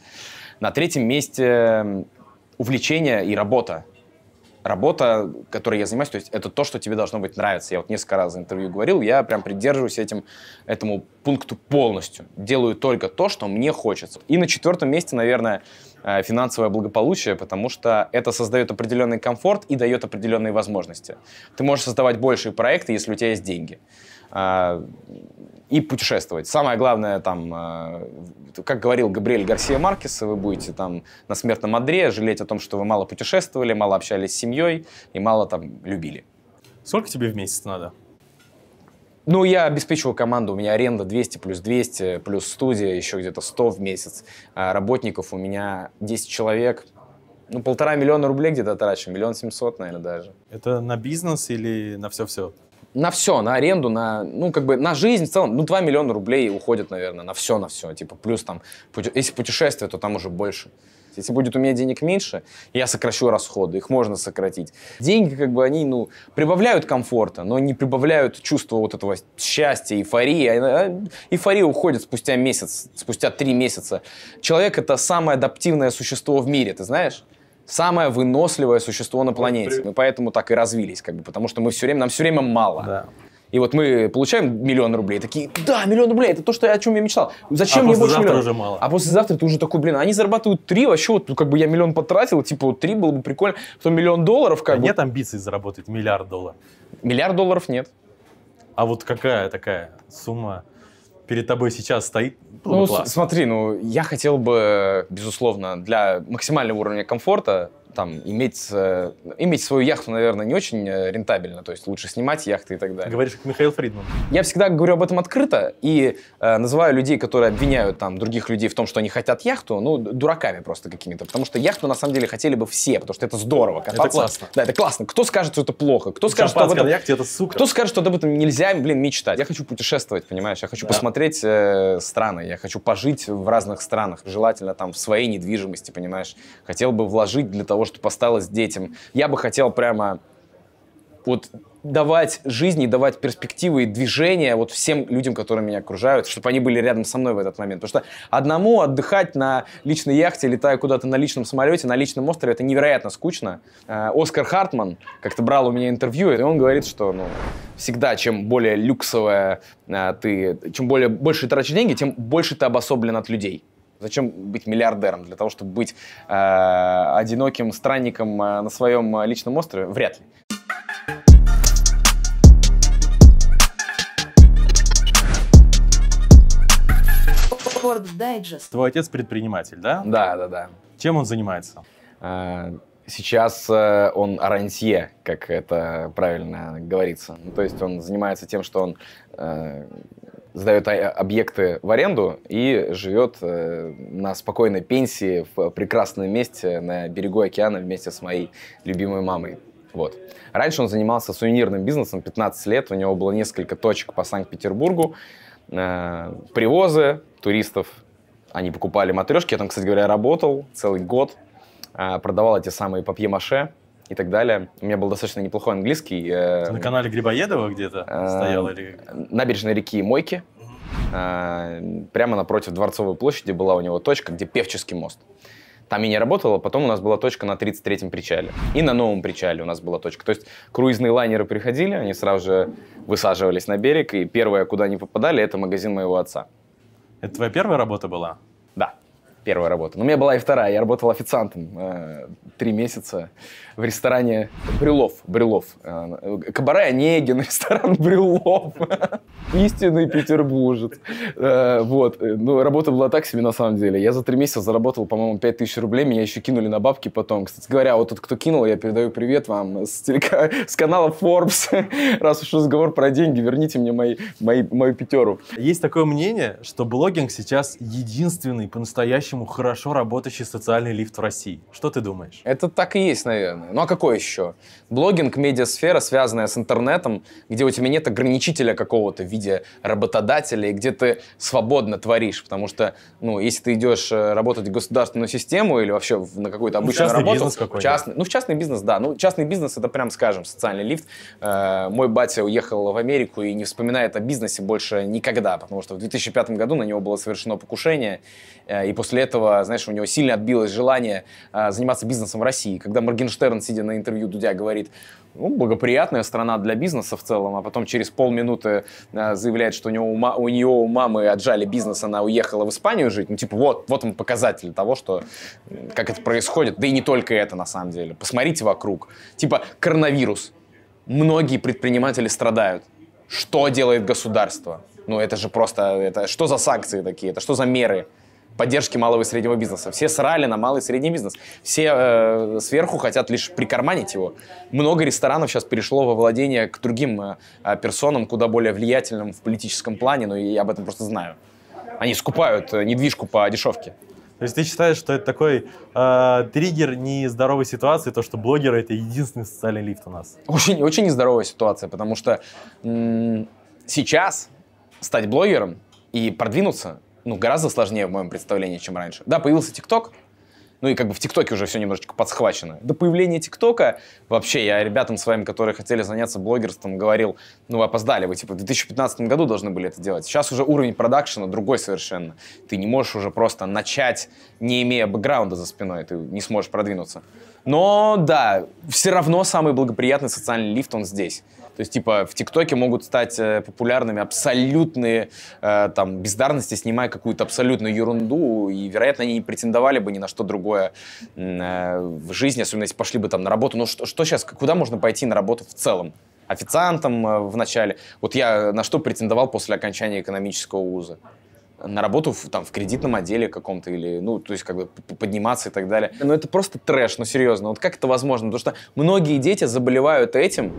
На третьем месте увлечение и работа работа, которой я занимаюсь, то есть это то, что тебе должно быть нравится. Я вот несколько раз в интервью говорил, я прям придерживаюсь этим, этому пункту полностью. Делаю только то, что мне хочется. И на четвертом месте, наверное, Э, финансовое благополучие, потому что это создает определенный комфорт и дает определенные возможности. Ты можешь создавать большие проекты, если у тебя есть деньги э, и путешествовать. Самое главное, там, э, как говорил Габриэль Гарсия Маркес, вы будете там на смертном одре жалеть о том, что вы мало путешествовали, мало общались с семьей и мало там любили. Сколько тебе в месяц надо? Ну, я обеспечиваю команду, у меня аренда 200 плюс 200, плюс студия, еще где-то 100 в месяц. А работников у меня 10 человек, ну, полтора миллиона рублей где-то трачу, миллион семьсот, наверное, даже. Это на бизнес или на все-все? На все, на аренду, на, ну, как бы, на жизнь в целом, ну, 2 миллиона рублей уходят, наверное, на все, на все. Типа, плюс там, пути... если путешествие, то там уже больше. Если будет у меня денег меньше, я сокращу расходы, их можно сократить. Деньги, как бы, они, ну, прибавляют комфорта, но не прибавляют чувства вот этого счастья, эйфории. А, а эйфория уходит спустя месяц, спустя три месяца. Человек — это самое адаптивное существо в мире, ты знаешь? самое выносливое существо на планете. Мы поэтому так и развились, как бы, потому что мы все время, нам все время мало. Да. И вот мы получаем миллион рублей, такие, да, миллион рублей, это то, что, я, о чем я мечтал. Зачем а мне больше миллиона? уже мало. А послезавтра ты уже такой, блин, они зарабатывают три, вообще вот как бы я миллион потратил, типа вот три было бы прикольно, то миллион долларов как а бы. нет амбиций заработать миллиард долларов? Миллиард долларов нет. А вот какая такая сумма перед тобой сейчас стоит? Ну, ну смотри, ну я хотел бы, безусловно, для максимального уровня комфорта там иметь, э, иметь свою яхту, наверное, не очень э, рентабельно, то есть лучше снимать яхты и так далее. Говоришь, как Михаил Фридман. Я всегда говорю об этом открыто и э, называю людей, которые обвиняют там других людей в том, что они хотят яхту, ну, дураками просто какими-то, потому что яхту на самом деле хотели бы все, потому что это здорово кататься. Это классно. Да, это классно. Кто скажет, что это плохо? Кто скажет, что об этом... яхте это сука. Кто скажет, что об этом нельзя, блин, мечтать? Я хочу путешествовать, понимаешь? Я хочу да. посмотреть э, страны, я хочу пожить в разных странах, желательно там в своей недвижимости, понимаешь? Хотел бы вложить для того, того, что осталось детям. Я бы хотел прямо вот давать жизни, давать перспективы и движения вот всем людям, которые меня окружают, чтобы они были рядом со мной в этот момент. Потому что одному отдыхать на личной яхте, летая куда-то на личном самолете, на личном острове, это невероятно скучно. Э, Оскар Хартман как-то брал у меня интервью, и он говорит, что ну, всегда чем более люксовая э, ты, чем более больше тратишь деньги, тем больше ты обособлен от людей. Зачем быть миллиардером? Для того, чтобы быть э, одиноким странником э, на своем э, личном острове? Вряд ли. Твой отец предприниматель, да? Да, да, да. Чем он занимается? Э, Сейчас э, он рантье, как это правильно говорится. Ну, то есть он занимается тем, что он э, сдает объекты в аренду и живет э, на спокойной пенсии в прекрасном месте на берегу океана вместе с моей любимой мамой. Вот. Раньше он занимался сувенирным бизнесом, 15 лет, у него было несколько точек по Санкт-Петербургу, э, привозы туристов, они покупали матрешки, я там, кстати говоря, работал целый год, а, продавал эти самые папье-маше и так далее. У меня был достаточно неплохой английский. Э, на канале Грибоедова где-то э, стоял? Или... Набережной реки Мойки. А, прямо напротив Дворцовой площади была у него точка, где Певческий мост. Там я не работал, а потом у нас была точка на 33-м причале. И на новом причале у нас была точка. То есть круизные лайнеры приходили, они сразу же высаживались на берег, и первое, куда они попадали, это магазин моего отца. Это твоя первая работа была? первая работа. Но у меня была и вторая. Я работал официантом э, три месяца в ресторане Брюлов. Брюлов. Э, Кабаре Онегин, <laughs> ресторан Брюлов. Истинный петербуржец. Э, вот. Э, ну, работа была так себе, на самом деле. Я за три месяца заработал, по-моему, 5000 рублей. Меня еще кинули на бабки потом. Кстати говоря, вот тот, кто кинул, я передаю привет вам с, телека... с канала Forbes. <laughs> Раз уж разговор про деньги, верните мне мои, мои, мою пятеру. Есть такое мнение, что блогинг сейчас единственный по-настоящему хорошо работающий социальный лифт в России. Что ты думаешь? Это так и есть, наверное главное. Ну а какое еще? Блогинг, медиасфера, связанная с интернетом, где у тебя нет ограничителя какого-то в виде работодателя, и где ты свободно творишь. Потому что, ну, если ты идешь э, работать в государственную систему или вообще на какую-то ну, обычную ну, частный работу... Бизнес какой частный, ну, в частный бизнес, да. Ну, частный бизнес, это прям, скажем, социальный лифт. Э, мой батя уехал в Америку и не вспоминает о бизнесе больше никогда, потому что в 2005 году на него было совершено покушение, э, и после этого, знаешь, у него сильно отбилось желание э, заниматься бизнесом в России. Когда Моргенштерн Цистерн, сидя на интервью Дудя, говорит, ну, благоприятная страна для бизнеса в целом, а потом через полминуты э, заявляет, что у, него, у нее у мамы отжали бизнес, она уехала в Испанию жить. Ну, типа, вот, вот он показатель того, что, как это происходит. Да и не только это, на самом деле. Посмотрите вокруг. Типа, коронавирус. Многие предприниматели страдают. Что делает государство? Ну, это же просто, это что за санкции такие, это что за меры? поддержки малого и среднего бизнеса. Все срали на малый и средний бизнес. Все э, сверху хотят лишь прикарманить его. Много ресторанов сейчас перешло во владение к другим э, э персонам, куда более влиятельным в политическом плане, но я об этом просто знаю. Они скупают э, недвижку по дешевке. То есть ты считаешь, что это такой э, триггер нездоровой ситуации, то, что блогеры — это единственный социальный лифт у нас? Очень, очень нездоровая ситуация, потому что м- сейчас стать блогером и продвинуться ну, гораздо сложнее в моем представлении, чем раньше. Да, появился ТикТок, ну и как бы в ТикТоке уже все немножечко подсхвачено. До появления ТикТока вообще я ребятам с вами, которые хотели заняться блогерством, говорил, ну вы опоздали, вы типа в 2015 году должны были это делать. Сейчас уже уровень продакшена другой совершенно. Ты не можешь уже просто начать, не имея бэкграунда за спиной, ты не сможешь продвинуться. Но да, все равно самый благоприятный социальный лифт он здесь. То есть, типа, в ТикТоке могут стать э, популярными абсолютные э, там бездарности, снимая какую-то абсолютную ерунду, и, вероятно, они не претендовали бы ни на что другое э, в жизни, особенно если пошли бы там на работу. Но что, что сейчас, куда можно пойти на работу в целом? Официантом э, в начале. Вот я на что претендовал после окончания экономического вуза? на работу в, там, в кредитном отделе каком-то или, ну, то есть как бы подниматься и так далее. Но ну, это просто трэш, ну, серьезно. Вот как это возможно? Потому что многие дети заболевают этим,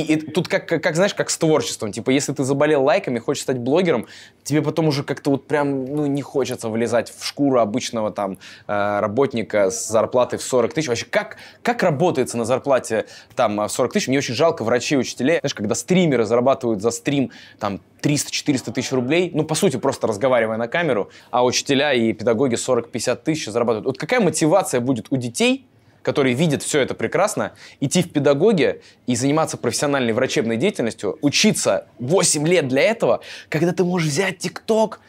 и, и тут как, как, как, знаешь, как с творчеством. Типа, если ты заболел лайками, хочешь стать блогером, тебе потом уже как-то вот прям, ну, не хочется влезать в шкуру обычного там э, работника с зарплатой в 40 тысяч. Вообще, как, как работается на зарплате там э, в 40 тысяч? Мне очень жалко врачей учителей. Знаешь, когда стримеры зарабатывают за стрим там 300-400 тысяч рублей, ну, по сути, просто разговаривая на камеру, а учителя и педагоги 40-50 тысяч зарабатывают. Вот какая мотивация будет у детей которые видят все это прекрасно, идти в педагоги и заниматься профессиональной врачебной деятельностью, учиться 8 лет для этого, когда ты можешь взять ТикТок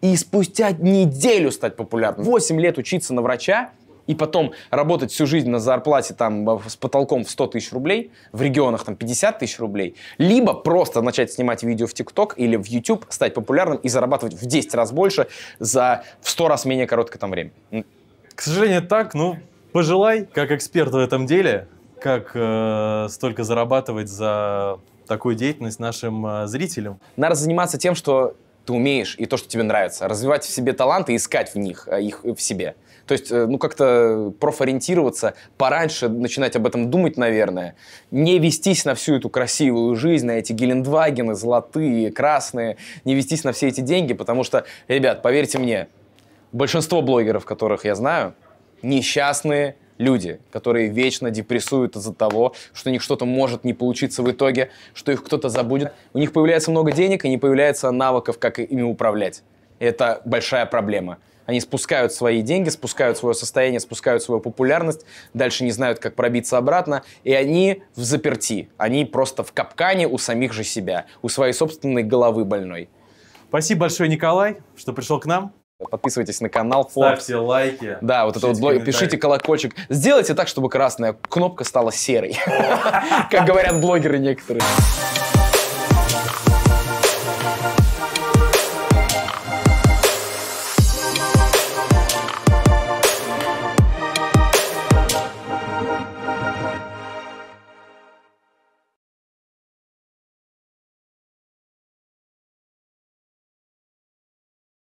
и спустя неделю стать популярным. 8 лет учиться на врача и потом работать всю жизнь на зарплате там э, с потолком в 100 тысяч рублей, в регионах там 50 тысяч рублей, либо просто начать снимать видео в ТикТок или в YouTube, стать популярным и зарабатывать в 10 раз больше за в 100 раз менее короткое там время. К сожалению, так, ну, Пожелай, как эксперт в этом деле, как э, столько зарабатывать за такую деятельность нашим э, зрителям. Надо заниматься тем, что ты умеешь и то, что тебе нравится. Развивать в себе таланты и искать в них, э, их в себе. То есть, э, ну, как-то профориентироваться, пораньше начинать об этом думать, наверное. Не вестись на всю эту красивую жизнь, на эти Гелендвагены, золотые, красные. Не вестись на все эти деньги, потому что, ребят, поверьте мне, большинство блогеров, которых я знаю, несчастные люди, которые вечно депрессуют из-за того, что у них что-то может не получиться в итоге, что их кто-то забудет. У них появляется много денег и не появляется навыков, как ими управлять. это большая проблема. Они спускают свои деньги, спускают свое состояние, спускают свою популярность, дальше не знают, как пробиться обратно, и они в заперти. Они просто в капкане у самих же себя, у своей собственной головы больной. Спасибо большое, Николай, что пришел к нам. Подписывайтесь на канал. Ставьте по... лайки. Да, вот это вот блог. Пишите колокольчик. Сделайте так, чтобы красная кнопка стала серой. <laughs> Как говорят блогеры некоторые.